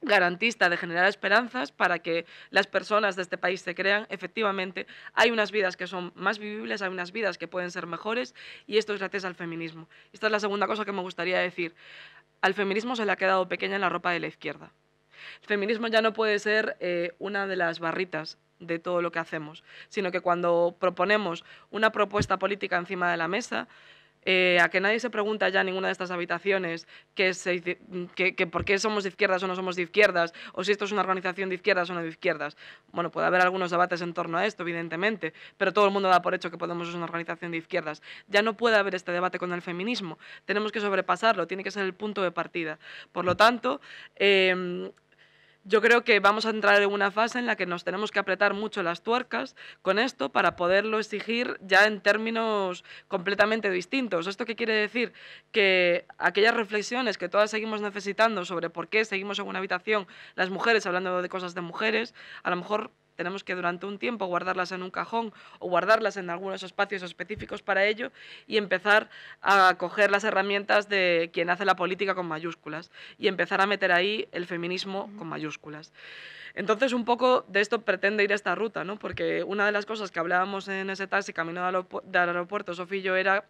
garantista de generar esperanzas para que las personas de este país se crean, efectivamente, hay unas vidas que son más vivibles, hay unas vidas que pueden ser mejores y esto es gracias al feminismo. Esta es la segunda cosa que me gustaría decir. Al feminismo se le ha quedado pequeña en la ropa de la izquierda. El feminismo ya no puede ser eh, una de las barritas de todo lo que hacemos, sino que cuando proponemos una propuesta política encima de la mesa, eh, a que nadie se pregunta ya en ninguna de estas habitaciones que, mm, que, por qué somos de izquierdas o no somos de izquierdas, o si esto es una organización de izquierdas o no de izquierdas. Bueno, puede haber algunos debates en torno a esto, evidentemente, pero todo el mundo da por hecho que Podemos ser una organización de izquierdas. Ya no puede haber este debate con el feminismo. Tenemos que sobrepasarlo, tiene que ser el punto de partida. Por lo tanto, em, yo creo que vamos a entrar en una fase en la que nos tenemos que apretar mucho las tuercas con esto para poderlo exigir ya en términos completamente distintos. ¿Esto qué quiere decir? Que aquellas reflexiones que todas seguimos necesitando sobre por qué seguimos en una habitación las mujeres hablando de cosas de mujeres, a lo mejor tenemos que durante un tiempo guardarlas en un cajón o guardarlas en algunos espacios específicos para ello y empezar a coger las herramientas de quien hace la política con mayúsculas y empezar a meter ahí el feminismo con mayúsculas. Entonces, un poco de esto pretende ir esta ruta, ¿no? Porque una de las cosas que hablábamos en ese taxi camino del aeropuerto, Sofillo yo, era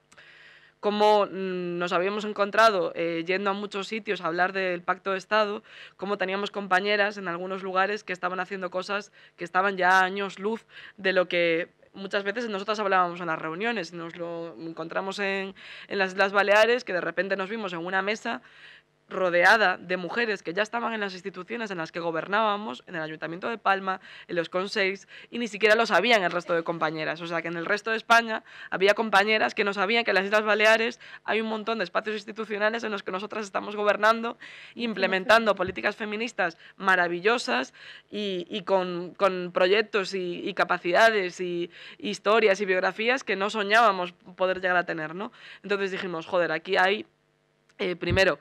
cómo mm, nos habíamos encontrado eh, yendo a muchos sitios a hablar del pacto de Estado, cómo teníamos compañeras en algunos lugares que estaban haciendo cosas que estaban ya años luz de lo que muchas veces nosotras hablábamos en las reuniones, nos lo encontramos en, en las Islas Baleares, que de repente nos vimos en una mesa rodeada de mujeres que ya estaban en las instituciones en las que gobernábamos, en el Ayuntamiento de Palma, en los consejos, y ni siquiera lo sabían el resto de compañeras. O sea, que en el resto de España había compañeras que no sabían que en las Islas Baleares hay un montón de espacios institucionales en los que nosotras estamos gobernando e implementando políticas feministas maravillosas y, con, proyectos y, capacidades y, historias y biografías que no soñábamos poder llegar a tener, ¿no? Entonces dijimos, joder, aquí hay eh, primero,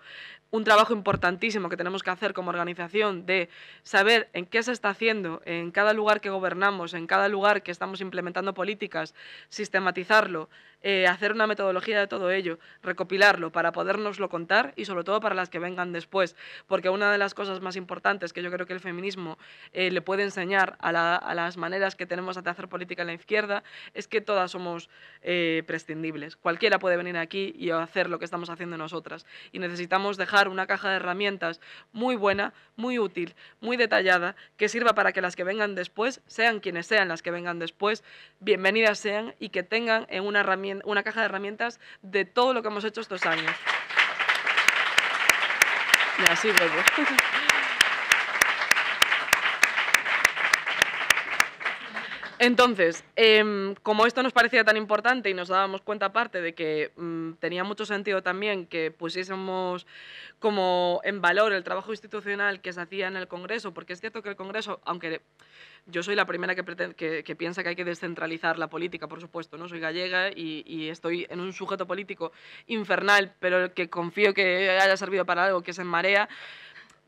un trabajo importantísimo que tenemos que hacer como organización de saber en qué se está haciendo en cada lugar que gobernamos, en cada lugar que estamos implementando políticas, sistematizarlo, eh, hacer una metodología de todo ello, recopilarlo para podernoslo contar y sobre todo para las que vengan después, porque una de las cosas más importantes que yo creo que el feminismo eh, le puede enseñar a, las maneras que tenemos de hacer política en la izquierda es que todas somos eh, prescindibles. Cualquiera puede venir aquí y hacer lo que estamos haciendo nosotras y necesitamos dejar una caja de herramientas muy buena, muy útil, muy detallada, que sirva para que las que vengan después, sean quienes sean las que vengan después, bienvenidas sean y que tengan en una herramienta una caja de herramientas de todo lo que hemos hecho estos años. Entonces, em, como esto nos parecía tan importante y nos dábamos cuenta aparte de que mm, tenía mucho sentido también que pusiésemos como en valor el trabajo institucional que se hacía en el Congreso, porque es cierto que el Congreso, aunque yo soy la primera que, piensa que hay que descentralizar la política, por supuesto, no soy gallega y, y, estoy en un sujeto político infernal, pero que confío que haya servido para algo, que es en Marea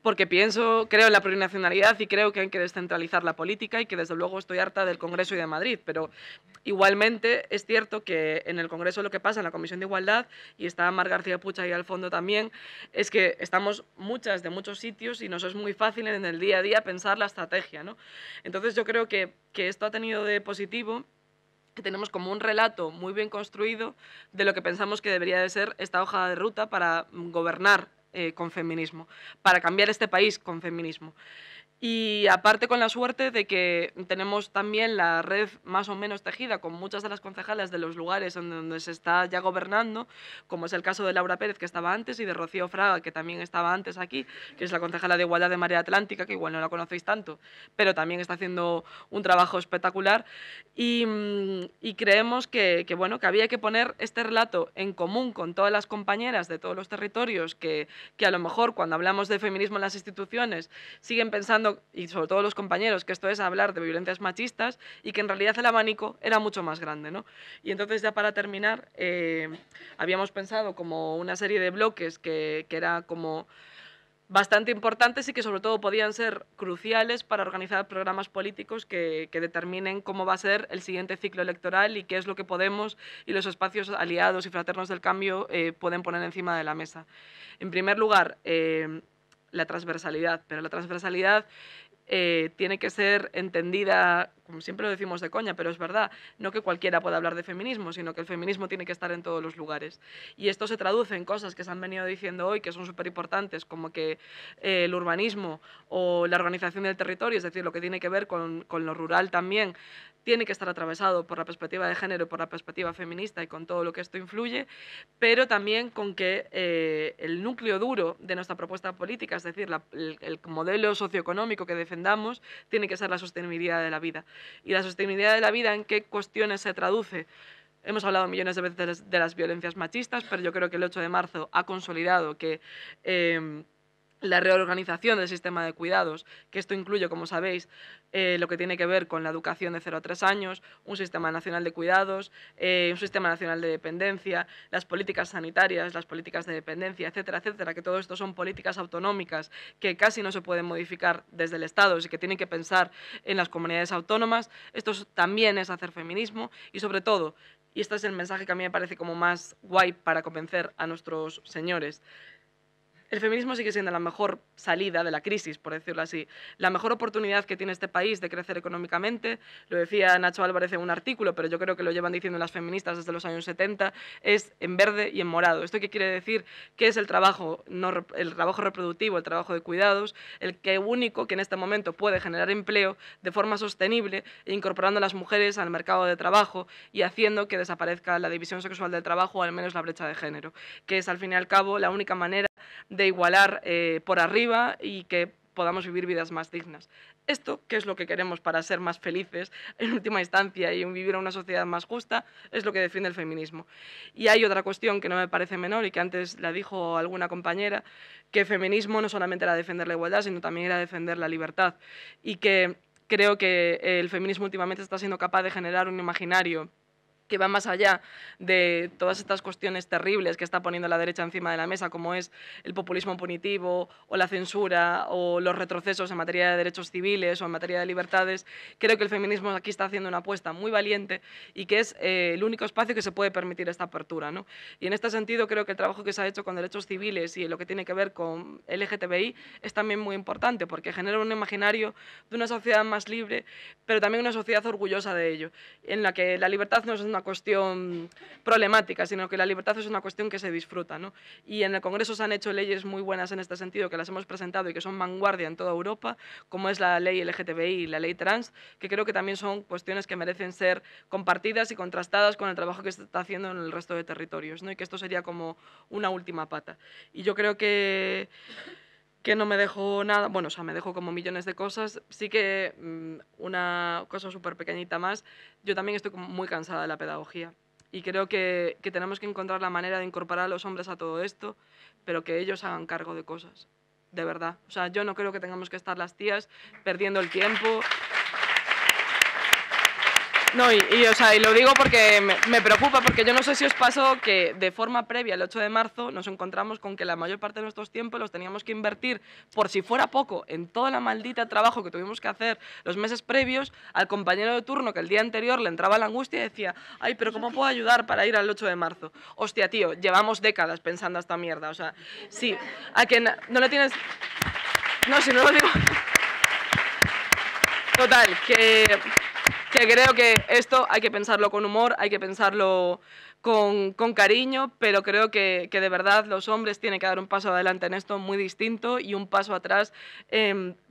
porque pienso, creo en la plurinacionalidad y creo que hay que descentralizar la política y que desde luego estoy harta del Congreso y de Madrid, pero igualmente es cierto que en el Congreso lo que pasa en la Comisión de Igualdad, y está Mar García Pucha ahí al fondo también, es que estamos muchas de muchos sitios y nos es muy fácil en el día a día pensar la estrategia. Entonces yo creo que, que esto ha tenido de positivo que tenemos como un relato muy bien construido de lo que pensamos que debería de ser esta hoja de ruta para gobernar eh, con feminismo, para cambiar este país con feminismo. Y aparte con la suerte de que tenemos también la red más o menos tejida con muchas de las concejales de los lugares donde, donde, se está ya gobernando, como es el caso de Laura Pérez, que estaba antes, y de Rocío Fraga, que también estaba antes aquí, que es la concejala de Igualdad de Marea Atlántica, que igual no la conocéis tanto, pero también está haciendo un trabajo espectacular. Y, mm, creemos que, que, bueno, que había que poner este relato en común con todas las compañeras de todos los territorios que, que a lo mejor cuando hablamos de feminismo en las instituciones siguen pensando y sobre todo los compañeros, que esto es hablar de violencias machistas y que en realidad el abanico era mucho más grande. ¿no? Y entonces ya para terminar, eh, habíamos pensado como una serie de bloques que, que era como bastante importantes y que sobre todo podían ser cruciales para organizar programas políticos que, determinen cómo va a ser el siguiente ciclo electoral y qué es lo que Podemos y los espacios aliados y fraternos del cambio eh, pueden poner encima de la mesa. En primer lugar, eh, la transversalidad, pero la transversalidad eh, tiene que ser entendida, como siempre lo decimos de coña, pero es verdad, no que cualquiera pueda hablar de feminismo, sino que el feminismo tiene que estar en todos los lugares. Y esto se traduce en cosas que se han venido diciendo hoy que son súper importantes, como que eh, el urbanismo o la organización del territorio, es decir, lo que tiene que ver con lo rural también, tiene que estar atravesado por la perspectiva de género, por la perspectiva feminista y con todo lo que esto influye, pero también con que eh, el núcleo duro de nuestra propuesta política, es decir, el, modelo socioeconómico que defendamos, tiene que ser la sostenibilidad de la vida. Y la sostenibilidad de la vida en qué cuestiones se traduce. Hemos hablado millones de veces de las, violencias machistas, pero yo creo que el 8 de marzo ha consolidado que... Eh, la reorganización del sistema de cuidados, que esto incluye, como sabéis, eh, lo que tiene que ver con la educación de 0 a 3 años, un sistema nacional de cuidados, eh, un sistema nacional de dependencia, las políticas sanitarias, las políticas de dependencia, etcétera, etcétera, que todo esto son políticas autonómicas que casi no se pueden modificar desde el Estado, y que tienen que pensar en las comunidades autónomas. Esto también es hacer feminismo y, sobre todo, y este es el mensaje que a mí me parece como más guay para convencer a nuestros señores, el feminismo sigue siendo la mejor salida de la crisis, por decirlo así, la mejor oportunidad que tiene este país de crecer económicamente, lo decía Nacho Álvarez en un artículo, pero yo creo que lo llevan diciendo las feministas desde los años 70, es en verde y en morado. ¿Esto qué quiere decir? Que es el trabajo, no, el trabajo reproductivo, el trabajo de cuidados, el que único que en este momento puede generar empleo de forma sostenible, incorporando a las mujeres al mercado de trabajo y haciendo que desaparezca la división sexual del trabajo o al menos la brecha de género, que es al fin y al cabo la única manera de igualar eh, por arriba y que podamos vivir vidas más dignas. Esto, que es lo que queremos para ser más felices en última instancia y vivir en una sociedad más justa, es lo que defiende el feminismo. Y hay otra cuestión que no me parece menor y que antes la dijo alguna compañera, que el feminismo no solamente era defender la igualdad, sino también era defender la libertad. Y que creo que el feminismo últimamente está siendo capaz de generar un imaginario que va más allá de todas estas cuestiones terribles que está poniendo la derecha encima de la mesa, como es el populismo punitivo o la censura o los retrocesos en materia de derechos civiles o en materia de libertades, creo que el feminismo aquí está haciendo una apuesta muy valiente y que es eh, el único espacio que se puede permitir esta apertura. ¿no? Y en este sentido creo que el trabajo que se ha hecho con derechos civiles y lo que tiene que ver con LGTBI es también muy importante porque genera un imaginario de una sociedad más libre, pero también una sociedad orgullosa de ello, en la que la libertad no es una cuestión problemática, sino que la libertad es una cuestión que se disfruta. Y en el Congreso se han hecho leyes muy buenas en este sentido, que las hemos presentado y que son vanguardia en toda Europa, como es la ley LGTBI y la ley trans, que creo que también son cuestiones que merecen ser compartidas y contrastadas con el trabajo que se está haciendo en el resto de territorios, ¿no? y que esto sería como una última pata. Y yo creo que que no me dejó nada, bueno, o sea, me dejó como millones de cosas. Sí que mm, una cosa súper pequeñita más, yo también estoy muy cansada de la pedagogía y creo que, que, tenemos que encontrar la manera de incorporar a los hombres a todo esto, pero que ellos hagan cargo de cosas, de verdad. O sea, yo no creo que tengamos que estar las tías perdiendo el tiempo no, y, o sea, lo digo porque me, preocupa, porque yo no sé si os pasó que de forma previa, al 8 de marzo, nos encontramos con que la mayor parte de nuestros tiempos los teníamos que invertir, por si fuera poco, en toda la maldita trabajo que tuvimos que hacer los meses previos, al compañero de turno que el día anterior le entraba la angustia y decía, ay, pero ¿cómo puedo ayudar para ir al 8 de marzo? Hostia, tío, llevamos décadas pensando esta mierda, o sea, sí, a quien no le tienes... No, si no lo digo... Total, que que creo que esto hay que pensarlo con humor, hay que pensarlo con, cariño, pero creo que, de verdad los hombres tienen que dar un paso adelante en esto muy distinto y un paso atrás.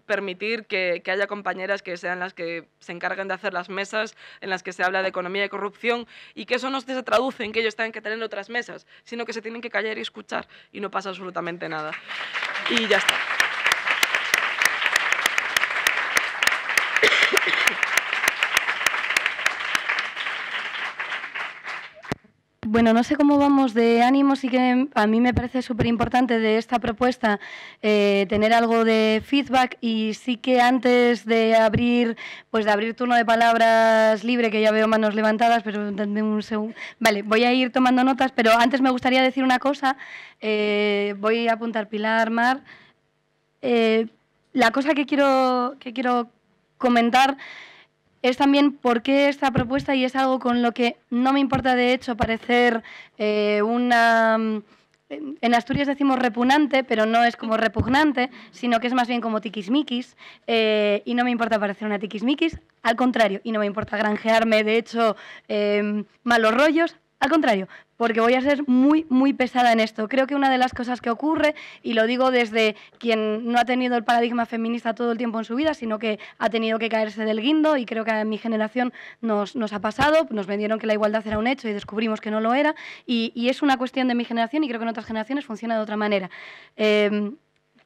permitir que, que, haya compañeras que sean las que se encarguen de hacer las mesas en las que se habla de economía y corrupción y que eso no se traduce en que ellos tengan que tener otras mesas, sino que se tienen que callar y escuchar y no pasa absolutamente nada. Y ya está. Bueno, no sé cómo vamos de ánimo, sí que a mí me parece súper importante de esta propuesta eh, tener algo de feedback y sí que antes de abrir, pues de abrir turno de palabras libre, que ya veo manos levantadas, pero un segundo. Vale, voy a ir tomando notas, pero antes me gustaría decir una cosa. Eh, voy a apuntar Pilar, Mar. Eh, la cosa que quiero, que quiero comentar es también por qué esta propuesta y es algo con lo que no me importa de hecho parecer eh, una... Mm, en Asturias decimos repugnante, pero no es como repugnante, sino que es más bien como tiquismiquis. Eh, y no me importa parecer una tiquismiquis, al contrario, y no me importa granjearme, de hecho, eh, malos rollos, al contrario, porque voy a ser muy, muy pesada en esto. Creo que una de las cosas que ocurre, y lo digo desde quien no ha tenido el paradigma feminista todo el tiempo en su vida, sino que ha tenido que caerse del guindo, y creo que a mi generación nos, ha pasado, nos vendieron que la igualdad era un hecho y descubrimos que no lo era, y, es una cuestión de mi generación y creo que en otras generaciones funciona de otra manera. Eh,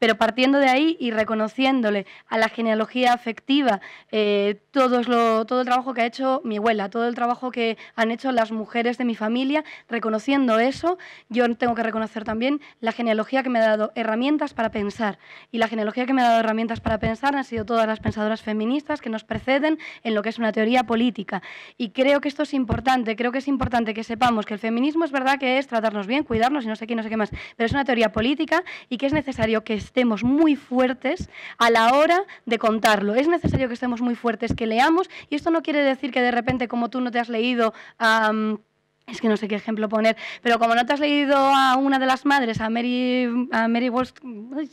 pero partiendo de ahí y reconociéndole a la genealogía afectiva eh, todo, todo el trabajo que ha hecho mi abuela, todo el trabajo que han hecho las mujeres de mi familia, reconociendo eso, yo tengo que reconocer también la genealogía que me ha dado herramientas para pensar. Y la genealogía que me ha dado herramientas para pensar han sido todas las pensadoras feministas que nos preceden en lo que es una teoría política. Y creo que esto es importante, creo que es importante que sepamos que el feminismo es verdad que es tratarnos bien, cuidarnos y no sé qué, no sé qué más, pero es una teoría política y que es necesario que estemos muy fuertes a la hora de contarlo. Es necesario que estemos muy fuertes, que leamos, y esto no quiere decir que de repente, como tú no te has leído... a... es que no sé qué ejemplo poner, pero como no te has leído a una de las madres, a Mary, a Mary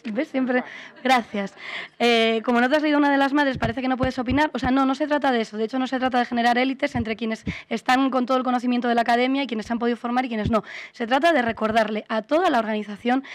¿ves? Siempre, gracias. Eh, como no te has leído a una de las madres, parece que no puedes opinar. O sea, no, no se trata de eso. De hecho, no se trata de generar élites entre quienes están con todo el conocimiento de la academia y quienes se han podido formar y quienes no. Se trata de recordarle a toda la organización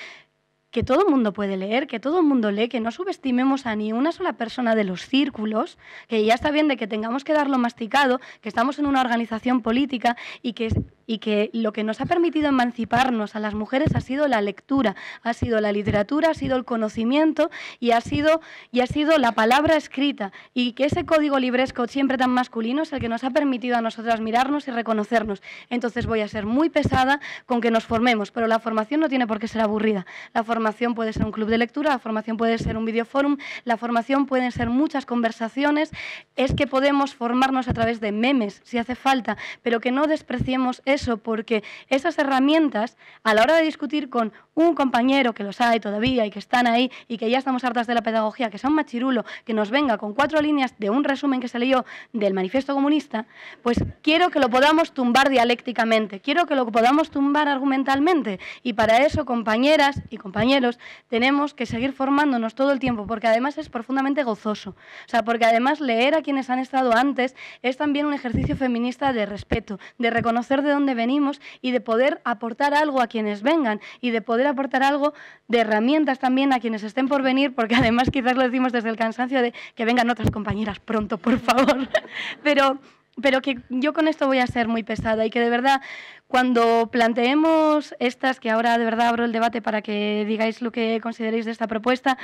que todo el mundo puede leer, que todo el mundo lee, que no subestimemos a ni una sola persona de los círculos, que ya está bien de que tengamos que darlo masticado, que estamos en una organización política y que y que lo que nos ha permitido emanciparnos a las mujeres ha sido la lectura, ha sido la literatura, ha sido el conocimiento y ha sido, y ha sido la palabra escrita. Y que ese código libresco siempre tan masculino es el que nos ha permitido a nosotras mirarnos y reconocernos. Entonces voy a ser muy pesada con que nos formemos, pero la formación no tiene por qué ser aburrida. La formación puede ser un club de lectura, la formación puede ser un videoforum, la formación pueden ser muchas conversaciones. Es que podemos formarnos a través de memes, si hace falta, pero que no despreciemos eso eso porque esas herramientas, a la hora de discutir con un compañero que los hay todavía y que están ahí y que ya estamos hartas de la pedagogía, que sea un machirulo, que nos venga con cuatro líneas de un resumen que se leyó del manifiesto comunista, pues quiero que lo podamos tumbar dialécticamente, quiero que lo podamos tumbar argumentalmente. Y para eso, compañeras y compañeros, tenemos que seguir formándonos todo el tiempo, porque además es profundamente gozoso. O sea, porque además leer a quienes han estado antes es también un ejercicio feminista de respeto, de reconocer de dónde venimos y de poder aportar algo a quienes vengan y de poder aportar algo de herramientas también a quienes estén por venir, porque además quizás lo decimos desde el cansancio de que vengan otras compañeras pronto, por favor. Pero pero que yo con esto voy a ser muy pesada y que de verdad cuando planteemos estas, que ahora de verdad abro el debate para que digáis lo que consideréis de esta propuesta,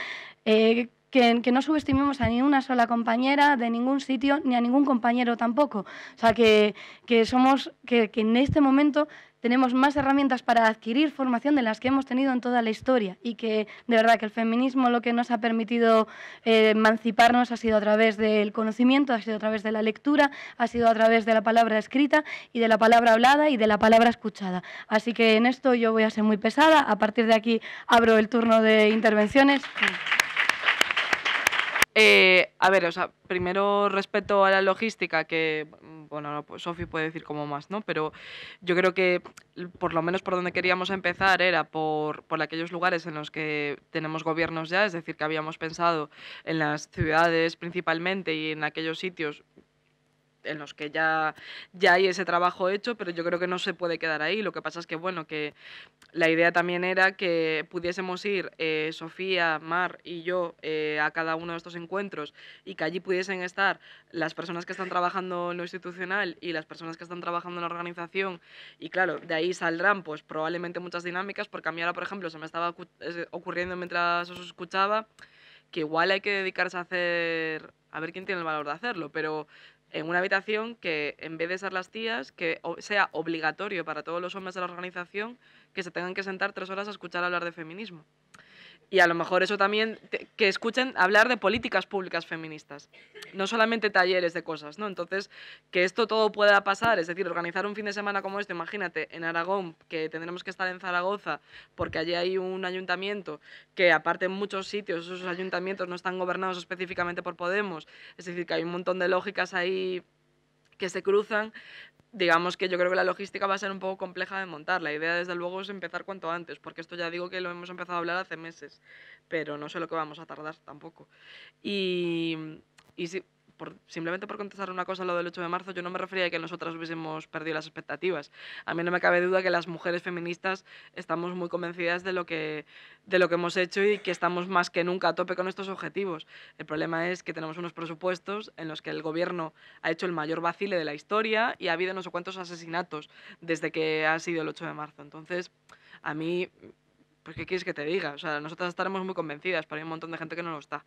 eh, que, no subestimemos a ni una sola compañera de ningún sitio, ni a ningún compañero tampoco. O sea, que, somos, que, en este momento tenemos más herramientas para adquirir formación de las que hemos tenido en toda la historia y que de verdad que el feminismo lo que nos ha permitido eh, emanciparnos ha sido a través del conocimiento, ha sido a través de la lectura, ha sido a través de la palabra escrita y de la palabra hablada y de la palabra escuchada. Así que en esto yo voy a ser muy pesada. A partir de aquí abro el turno de intervenciones. Eh, a ver, o sea, primero respecto a la logística, que, bueno, pues Sofi puede decir como más, ¿no? Pero yo creo que, por lo menos por donde queríamos empezar, era por, por aquellos lugares en los que tenemos gobiernos ya, es decir, que habíamos pensado en las ciudades principalmente y en aquellos sitios en los que ya, ya hay ese trabajo hecho, pero yo creo que no se puede quedar ahí. Lo que pasa es que, bueno, que la idea también era que pudiésemos ir eh, Sofía, Mar y yo eh, a cada uno de estos encuentros y que allí pudiesen estar las personas que están trabajando en lo institucional y las personas que están trabajando en la organización. Y claro, de ahí saldrán pues probablemente muchas dinámicas, porque a mí ahora, por ejemplo, se me estaba ocurriendo mientras os escuchaba que igual hay que dedicarse a hacer, a ver quién tiene el valor de hacerlo, pero en una habitación que en vez de ser las tías, que sea obligatorio para todos los hombres de la organización que se tengan que sentar tres horas a escuchar hablar de feminismo. Y a lo mejor eso también, que escuchen hablar de políticas públicas feministas, no solamente talleres de cosas, ¿no? Entonces, que esto todo pueda pasar, es decir, organizar un fin de semana como este, imagínate, en Aragón, que tendremos que estar en Zaragoza, porque allí hay un ayuntamiento que aparte en muchos sitios esos ayuntamientos no están gobernados específicamente por Podemos, es decir, que hay un montón de lógicas ahí que se cruzan, digamos que yo creo que la logística va a ser un poco compleja de montar. La idea, desde luego, es empezar cuanto antes, porque esto ya digo que lo hemos empezado a hablar hace meses, pero no sé lo que vamos a tardar tampoco. Y, simplemente por contestar una cosa, lo del 8 de marzo, yo no me refería a que nosotras hubiésemos perdido las expectativas. A mí no me cabe duda que las mujeres feministas estamos muy convencidas de lo que, de lo que hemos hecho y que estamos más que nunca a tope con estos objetivos. El problema es que tenemos unos presupuestos en los que el gobierno ha hecho el mayor vacile de la historia y ha habido no sé cuántos asesinatos desde que ha sido el 8 de marzo. Entonces, a mí pues ¿qué quieres que te diga? O sea, nosotras estaremos muy convencidas, pero hay un montón de gente que no lo está.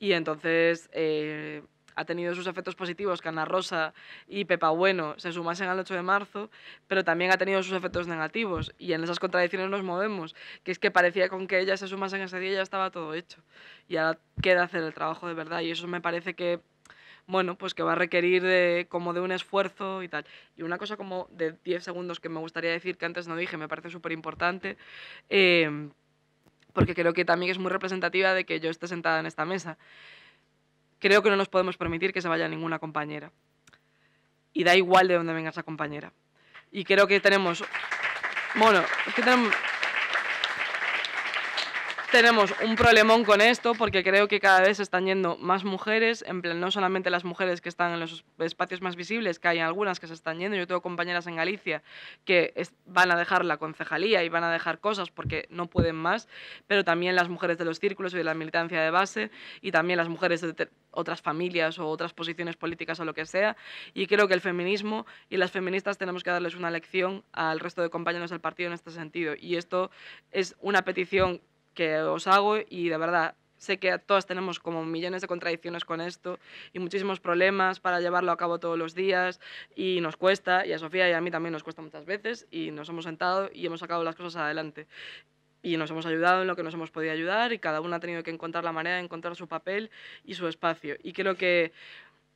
Y entonces, eh, ha tenido sus efectos positivos que Ana Rosa y Pepa Bueno se sumasen al 8 de marzo, pero también ha tenido sus efectos negativos y en esas contradicciones nos movemos, que es que parecía con que ellas se sumasen ese día ya estaba todo hecho y ahora queda hacer el trabajo de verdad y eso me parece que bueno, pues que va a requerir de, como de un esfuerzo y tal. Y una cosa como de 10 segundos que me gustaría decir que antes no dije, me parece súper importante, eh, porque creo que también es muy representativa de que yo esté sentada en esta mesa creo que no nos podemos permitir que se vaya ninguna compañera. Y da igual de dónde venga esa compañera. Y creo que tenemos... Bueno, es que tenemos tenemos un problemón con esto porque creo que cada vez se están yendo más mujeres, en plan, no solamente las mujeres que están en los espacios más visibles, que hay algunas que se están yendo. Yo tengo compañeras en Galicia que van a dejar la concejalía y van a dejar cosas porque no pueden más, pero también las mujeres de los círculos y de la militancia de base y también las mujeres de otras familias o otras posiciones políticas o lo que sea. Y creo que el feminismo y las feministas tenemos que darles una lección al resto de compañeros del partido en este sentido. Y esto es una petición que os hago y de verdad sé que todas tenemos como millones de contradicciones con esto y muchísimos problemas para llevarlo a cabo todos los días y nos cuesta, y a Sofía y a mí también nos cuesta muchas veces y nos hemos sentado y hemos sacado las cosas adelante. Y nos hemos ayudado en lo que nos hemos podido ayudar y cada uno ha tenido que encontrar la manera de encontrar su papel y su espacio. Y creo que,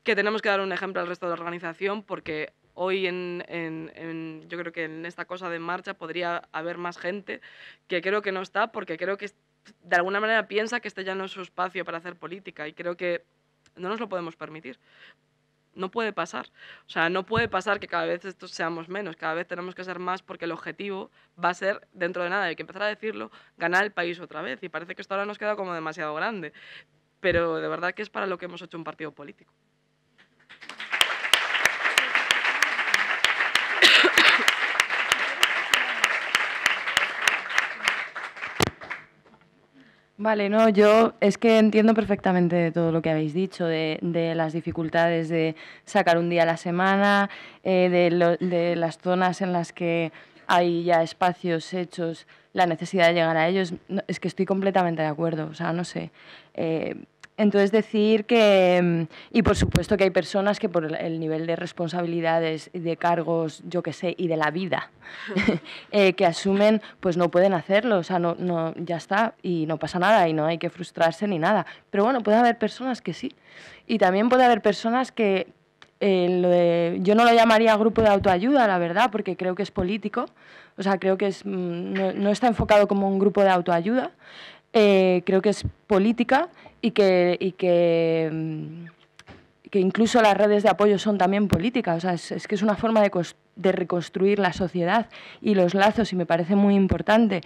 que tenemos que dar un ejemplo al resto de la organización porque hoy en, yo creo que en esta cosa de marcha podría haber más gente que creo que no está porque creo que de alguna manera piensa que este ya no es su espacio para hacer política y creo que no nos lo podemos permitir. No puede pasar. O sea, no puede pasar que cada vez estos seamos menos, cada vez tenemos que ser más porque el objetivo va a ser, dentro de nada, hay que empezar a decirlo, ganar el país otra vez. Y parece que esto ahora nos queda como demasiado grande. Pero de verdad que es para lo que hemos hecho un partido político. Vale, no, yo es que entiendo perfectamente todo lo que habéis dicho, de, de las dificultades de sacar un día a la semana, eh, de, las zonas en las que hay ya espacios hechos, la necesidad de llegar a ellos. es que estoy completamente de acuerdo, o sea, no sé. Eh, entonces decir que, mm, y por supuesto que hay personas que por el nivel de responsabilidades, y de cargos, yo qué sé, y de la vida eh, que asumen, pues no pueden hacerlo, o sea, no, no, ya está, y no pasa nada, y no hay que frustrarse ni nada. Pero bueno, puede haber personas que sí, y también puede haber personas que, eh, yo no lo llamaría grupo de autoayuda, la verdad, porque creo que es político, o sea, creo que es, mm, no, está enfocado como un grupo de autoayuda, eh, creo que es política y mm, que, incluso las redes de apoyo son también políticas. O sea, es, que es una forma de, reconstruir la sociedad y los lazos y me parece muy importante.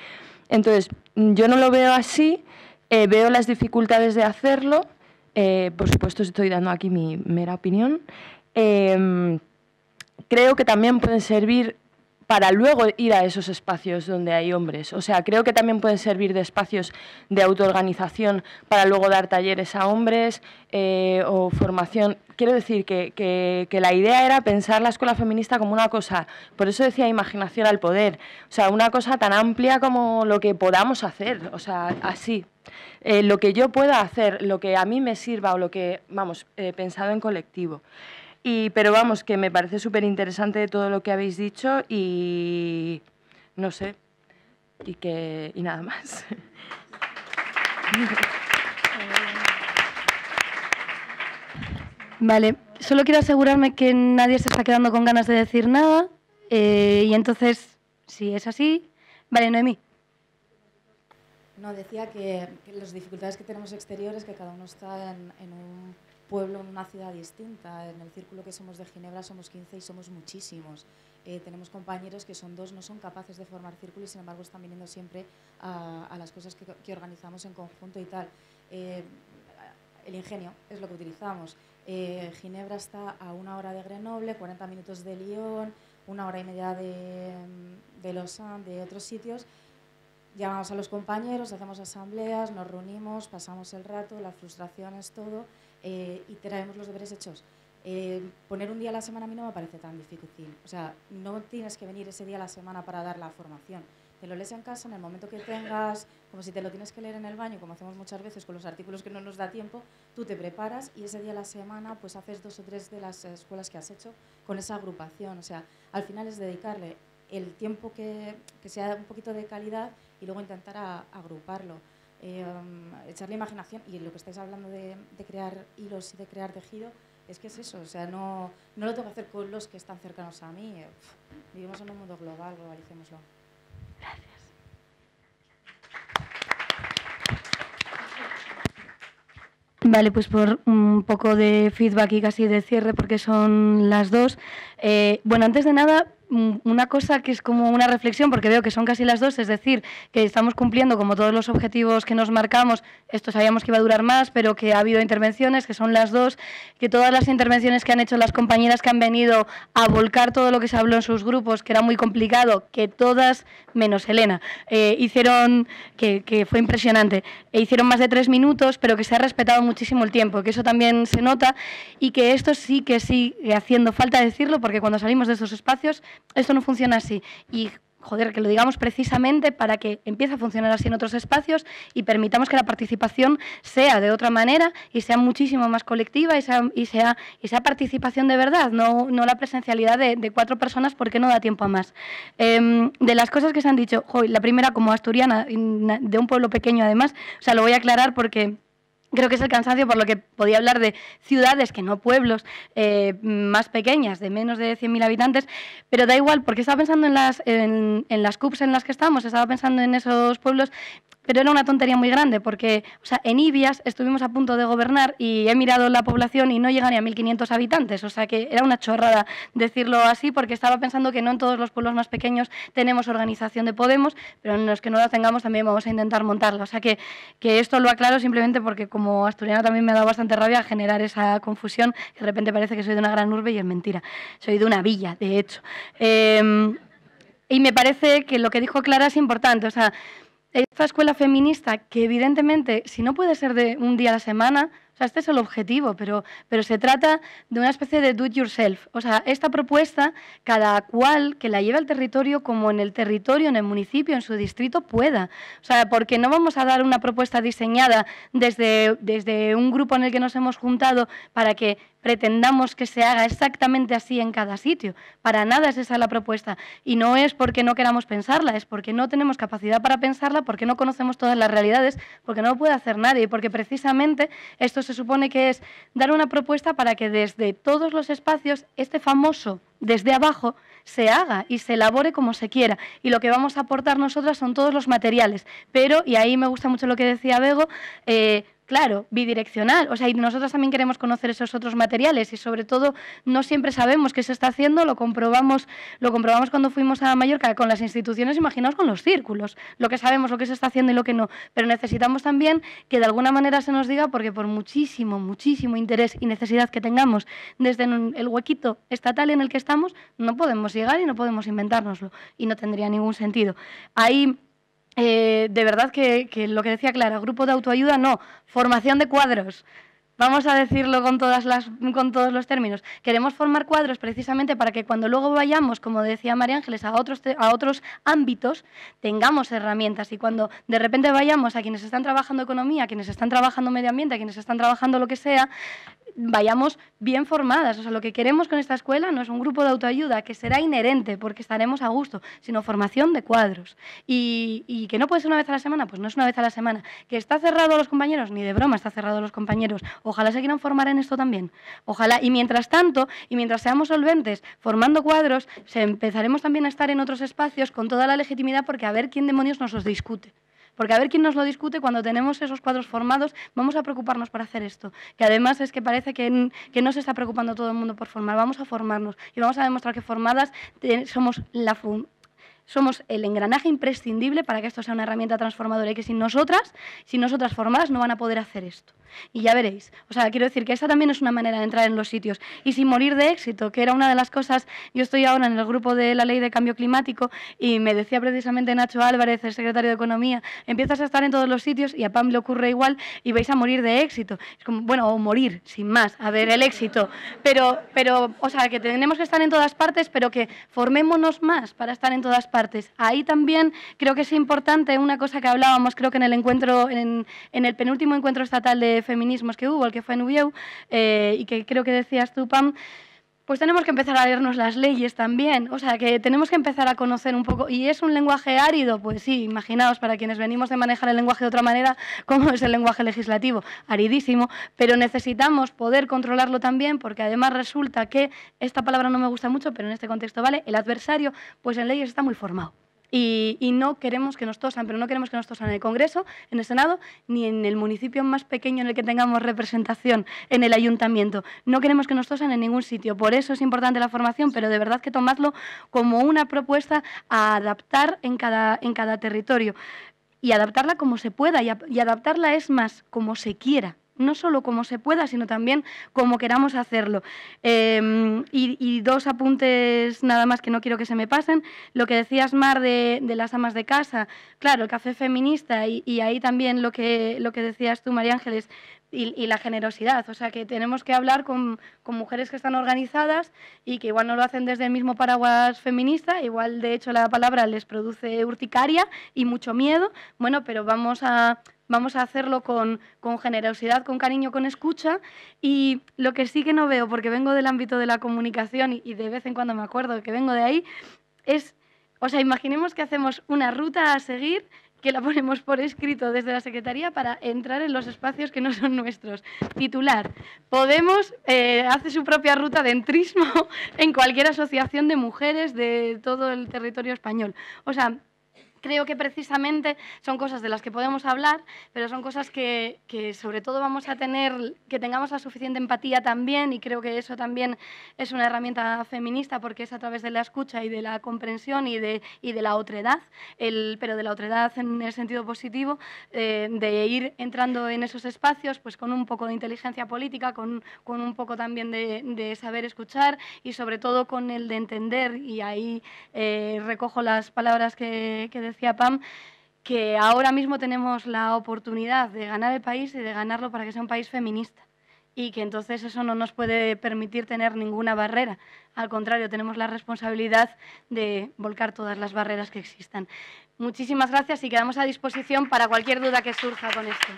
Entonces, mm, yo no lo veo así, eh, veo las dificultades de hacerlo. Eh, por supuesto, estoy dando aquí mi mera opinión. Mm, creo que también pueden servir para luego ir a esos espacios donde hay hombres. O sea, creo que también pueden servir de espacios de autoorganización para luego dar talleres a hombres eh, o formación. Quiero decir que, la idea era pensar la escuela feminista como una cosa, por eso decía imaginación al poder, o sea, una cosa tan amplia como lo que podamos hacer, o sea, así. Eh, lo que yo pueda hacer, lo que a mí me sirva o lo que, vamos, eh, pensado en colectivo pero vamos, que me parece súper interesante todo lo que habéis dicho y no sé, y, que, nada más. Vale, solo quiero asegurarme que nadie se está quedando con ganas de decir nada eh, y entonces, si es así, vale, Noemí. No, decía que, las dificultades que tenemos exteriores, que cada uno está en un pueblo, en una ciudad distinta. En el círculo que somos de Ginebra somos 15 y somos muchísimos. Eh, tenemos compañeros que son dos, no son capaces de formar círculos y sin embargo están viniendo siempre a, las cosas que, organizamos en conjunto y tal. Eh, el ingenio es lo que utilizamos. Eh, Ginebra está a una hora de Grenoble, 40 minutos de Lyon, una hora y media de, de Lausanne, de otros sitios. Llamamos a los compañeros, hacemos asambleas, nos reunimos, pasamos el rato, la frustración es todo. Eh, y traemos los deberes hechos. Eh, poner un día a la semana a mí no me parece tan difícil. O sea, no tienes que venir ese día a la semana para dar la formación. Te lo lees en casa en el momento que tengas, como si te lo tienes que leer en el baño, como hacemos muchas veces con los artículos que no nos da tiempo, tú te preparas y ese día a la semana pues haces dos o tres de las eh, escuelas que has hecho con esa agrupación. O sea, al final es dedicarle el tiempo que, que sea un poquito de calidad y luego intentar agruparlo. Eh, um, echar echarle imaginación y lo que estáis hablando de, crear hilos y de crear tejido, es que es eso, o sea, no, no lo tengo que hacer con los que están cercanos a mí. Eh, vivimos en un mundo global, globalicémoslo. Gracias. Vale, pues por un poco de feedback y casi de cierre, porque son las dos. Eh, bueno, antes de nada, una cosa que es como una reflexión, porque veo que son casi las dos, es decir, que estamos cumpliendo como todos los objetivos que nos marcamos, esto sabíamos que iba a durar más, pero que ha habido intervenciones, que son las dos, que todas las intervenciones que han hecho las compañeras que han venido a volcar todo lo que se habló en sus grupos, que era muy complicado, que todas, menos Elena, eh, hicieron, que, que, fue impresionante, e hicieron más de tres minutos, pero que se ha respetado muchísimo el tiempo, que eso también se nota y que esto sí que sigue haciendo falta decirlo, porque cuando salimos de esos espacios, esto no funciona así. Y joder, que lo digamos precisamente para que empiece a funcionar así en otros espacios y permitamos que la participación sea de otra manera y sea muchísimo más colectiva y sea, y sea, participación de verdad, no, no la presencialidad de, cuatro personas porque no da tiempo a más. Em, de las cosas que se han dicho, la primera como asturiana de un pueblo pequeño además, o sea, lo voy a aclarar porque Creo que es el cansancio por lo que podía hablar de ciudades, que no pueblos, eh, más pequeñas, de menos de 100.000 habitantes, pero da igual, porque estaba pensando en las, en, en las CUPs en las que estamos, estaba pensando en esos pueblos pero era una tontería muy grande porque, en Ibias estuvimos a punto de gobernar y he mirado la población y no llegan ni a 1.500 habitantes, o sea que era una chorrada decirlo así porque estaba pensando que no en todos los pueblos más pequeños tenemos organización de Podemos, pero en los que no la tengamos también vamos a intentar montarla, o sea que, que esto lo aclaro simplemente porque como asturiana también me ha dado bastante rabia generar esa confusión, que de repente parece que soy de una gran urbe y es mentira, soy de una villa, de hecho. Em, y me parece que lo que dijo Clara es importante, o sea, esta escuela feminista que evidentemente, si no puede ser de un día a la semana, o sea, este es el objetivo, pero, pero se trata de una especie de do it yourself. O sea, esta propuesta, cada cual que la lleve al territorio como en el territorio, en el municipio, en su distrito, pueda. O sea, porque no vamos a dar una propuesta diseñada desde, desde un grupo en el que nos hemos juntado para que pretendamos que se haga exactamente así en cada sitio. Para nada es esa la propuesta. Y no es porque no queramos pensarla, es porque no tenemos capacidad para pensarla, porque no conocemos todas las realidades, porque no lo puede hacer nadie, ...y porque precisamente esto se supone que es dar una propuesta para que desde todos los espacios este famoso desde abajo se haga y se elabore como se quiera. Y lo que vamos a aportar nosotras son todos los materiales. Pero, y ahí me gusta mucho lo que decía Bego, eh, Claro, bidireccional. O sea, y nosotros también queremos conocer esos otros materiales y sobre todo no siempre sabemos qué se está haciendo, lo comprobamos, lo comprobamos cuando fuimos a Mallorca con las instituciones, imaginaos con los círculos, lo que sabemos, lo que se está haciendo y lo que no. Pero necesitamos también que de alguna manera se nos diga, porque por muchísimo, muchísimo interés y necesidad que tengamos desde el huequito estatal en el que estamos, no podemos llegar y no podemos inventárnoslo y no tendría ningún sentido. Ahí eh, de verdad que, lo que decía Clara, grupo de autoayuda no, formación de cuadros. Vamos a decirlo con, todas las, con todos los términos. Queremos formar cuadros precisamente para que cuando luego vayamos, como decía María Ángeles, a otros, a otros ámbitos, tengamos herramientas. Y cuando de repente vayamos a quienes están trabajando economía, a quienes están trabajando medio ambiente, a quienes están trabajando lo que sea, vayamos bien formadas. O sea, lo que queremos con esta escuela no es un grupo de autoayuda que será inherente porque estaremos a gusto, sino formación de cuadros. Y, que no puede ser una vez a la semana, pues no es una vez a la semana. Que está cerrado a los compañeros, ni de broma está cerrado a los compañeros. Ojalá se quieran formar en esto también. Ojalá. Y mientras tanto, y mientras seamos solventes formando cuadros, se empezaremos también a estar en otros espacios con toda la legitimidad porque a ver quién demonios nos los discute. Porque a ver quién nos lo discute cuando tenemos esos cuadros formados, vamos a preocuparnos por hacer esto. Que además es que parece que, que no se está preocupando todo el mundo por formar, vamos a formarnos y vamos a demostrar que formadas eh, somos la, somos el engranaje imprescindible para que esto sea una herramienta transformadora y que sin nosotras, sin nosotras formadas, no van a poder hacer esto. Y ya veréis. O sea, quiero decir que esa también es una manera de entrar en los sitios. Y sin morir de éxito, que era una de las cosas, yo estoy ahora en el grupo de la ley de cambio climático y me decía precisamente Nacho Álvarez, el secretario de Economía, empiezas a estar en todos los sitios y a Pam le ocurre igual y vais a morir de éxito. bueno, o morir, sin más, a ver el éxito. Pero, pero, o sea, que tenemos que estar en todas partes, pero que formémonos más para estar en todas partes Ahí también creo que es importante una cosa que hablábamos, creo que en el encuentro, en, el penúltimo encuentro estatal de feminismos que hubo, el que fue en Ubieu, eh, y que creo que decías tú, Pam, pues tenemos que empezar a leernos las leyes también, o sea, que tenemos que empezar a conocer un poco. ¿Y es un lenguaje árido? Pues sí, imaginaos, para quienes venimos de manejar el lenguaje de otra manera, como es el lenguaje legislativo, aridísimo, pero necesitamos poder controlarlo también, porque además resulta que esta palabra no me gusta mucho, pero en este contexto vale, el adversario, pues en leyes está muy formado. Y, no queremos que nos tosan, pero no queremos que nos tosan en el Congreso, en el Senado, ni en el municipio más pequeño en el que tengamos representación, en el ayuntamiento. No queremos que nos tosan en ningún sitio. Por eso es importante la formación, pero de verdad que tomadlo como una propuesta a adaptar en cada, en cada territorio y adaptarla como se pueda y adaptarla es más como se quiera no solo como se pueda, sino también como queramos hacerlo. Em, y, dos apuntes nada más que no quiero que se me pasen. Lo que decías, Mar, de, las amas de casa, claro, el café feminista y, ahí también lo que, lo que decías tú, María Ángeles, y, la generosidad. O sea, que tenemos que hablar con, con, mujeres que están organizadas y que igual no lo hacen desde el mismo paraguas feminista, igual de hecho la palabra les produce urticaria y mucho miedo. Bueno, pero vamos a Vamos a hacerlo con, con, generosidad, con cariño, con escucha. Y lo que sí que no veo, porque vengo del ámbito de la comunicación y, de vez en cuando me acuerdo que vengo de ahí, es, o sea, imaginemos que hacemos una ruta a seguir que la ponemos por escrito desde la Secretaría para entrar en los espacios que no son nuestros. Titular, Podemos eh, hace su propia ruta de entrismo en cualquier asociación de mujeres de todo el territorio español. O sea, creo que precisamente son cosas de las que podemos hablar, pero son cosas que, que sobre todo vamos a tener, que tengamos la suficiente empatía también, y creo que eso también es una herramienta feminista, porque es a través de la escucha y de la comprensión y de, y de la otredad, el, pero de la otredad en el sentido positivo, eh, de ir entrando en esos espacios pues con un poco de inteligencia política, con, con un poco también de, saber escuchar y sobre todo con el de entender, y ahí eh, recojo las palabras que, que decía decía Pam, que ahora mismo tenemos la oportunidad de ganar el país y de ganarlo para que sea un país feminista y que entonces eso no nos puede permitir tener ninguna barrera. Al contrario, tenemos la responsabilidad de volcar todas las barreras que existan. Muchísimas gracias y quedamos a disposición para cualquier duda que surja con esto.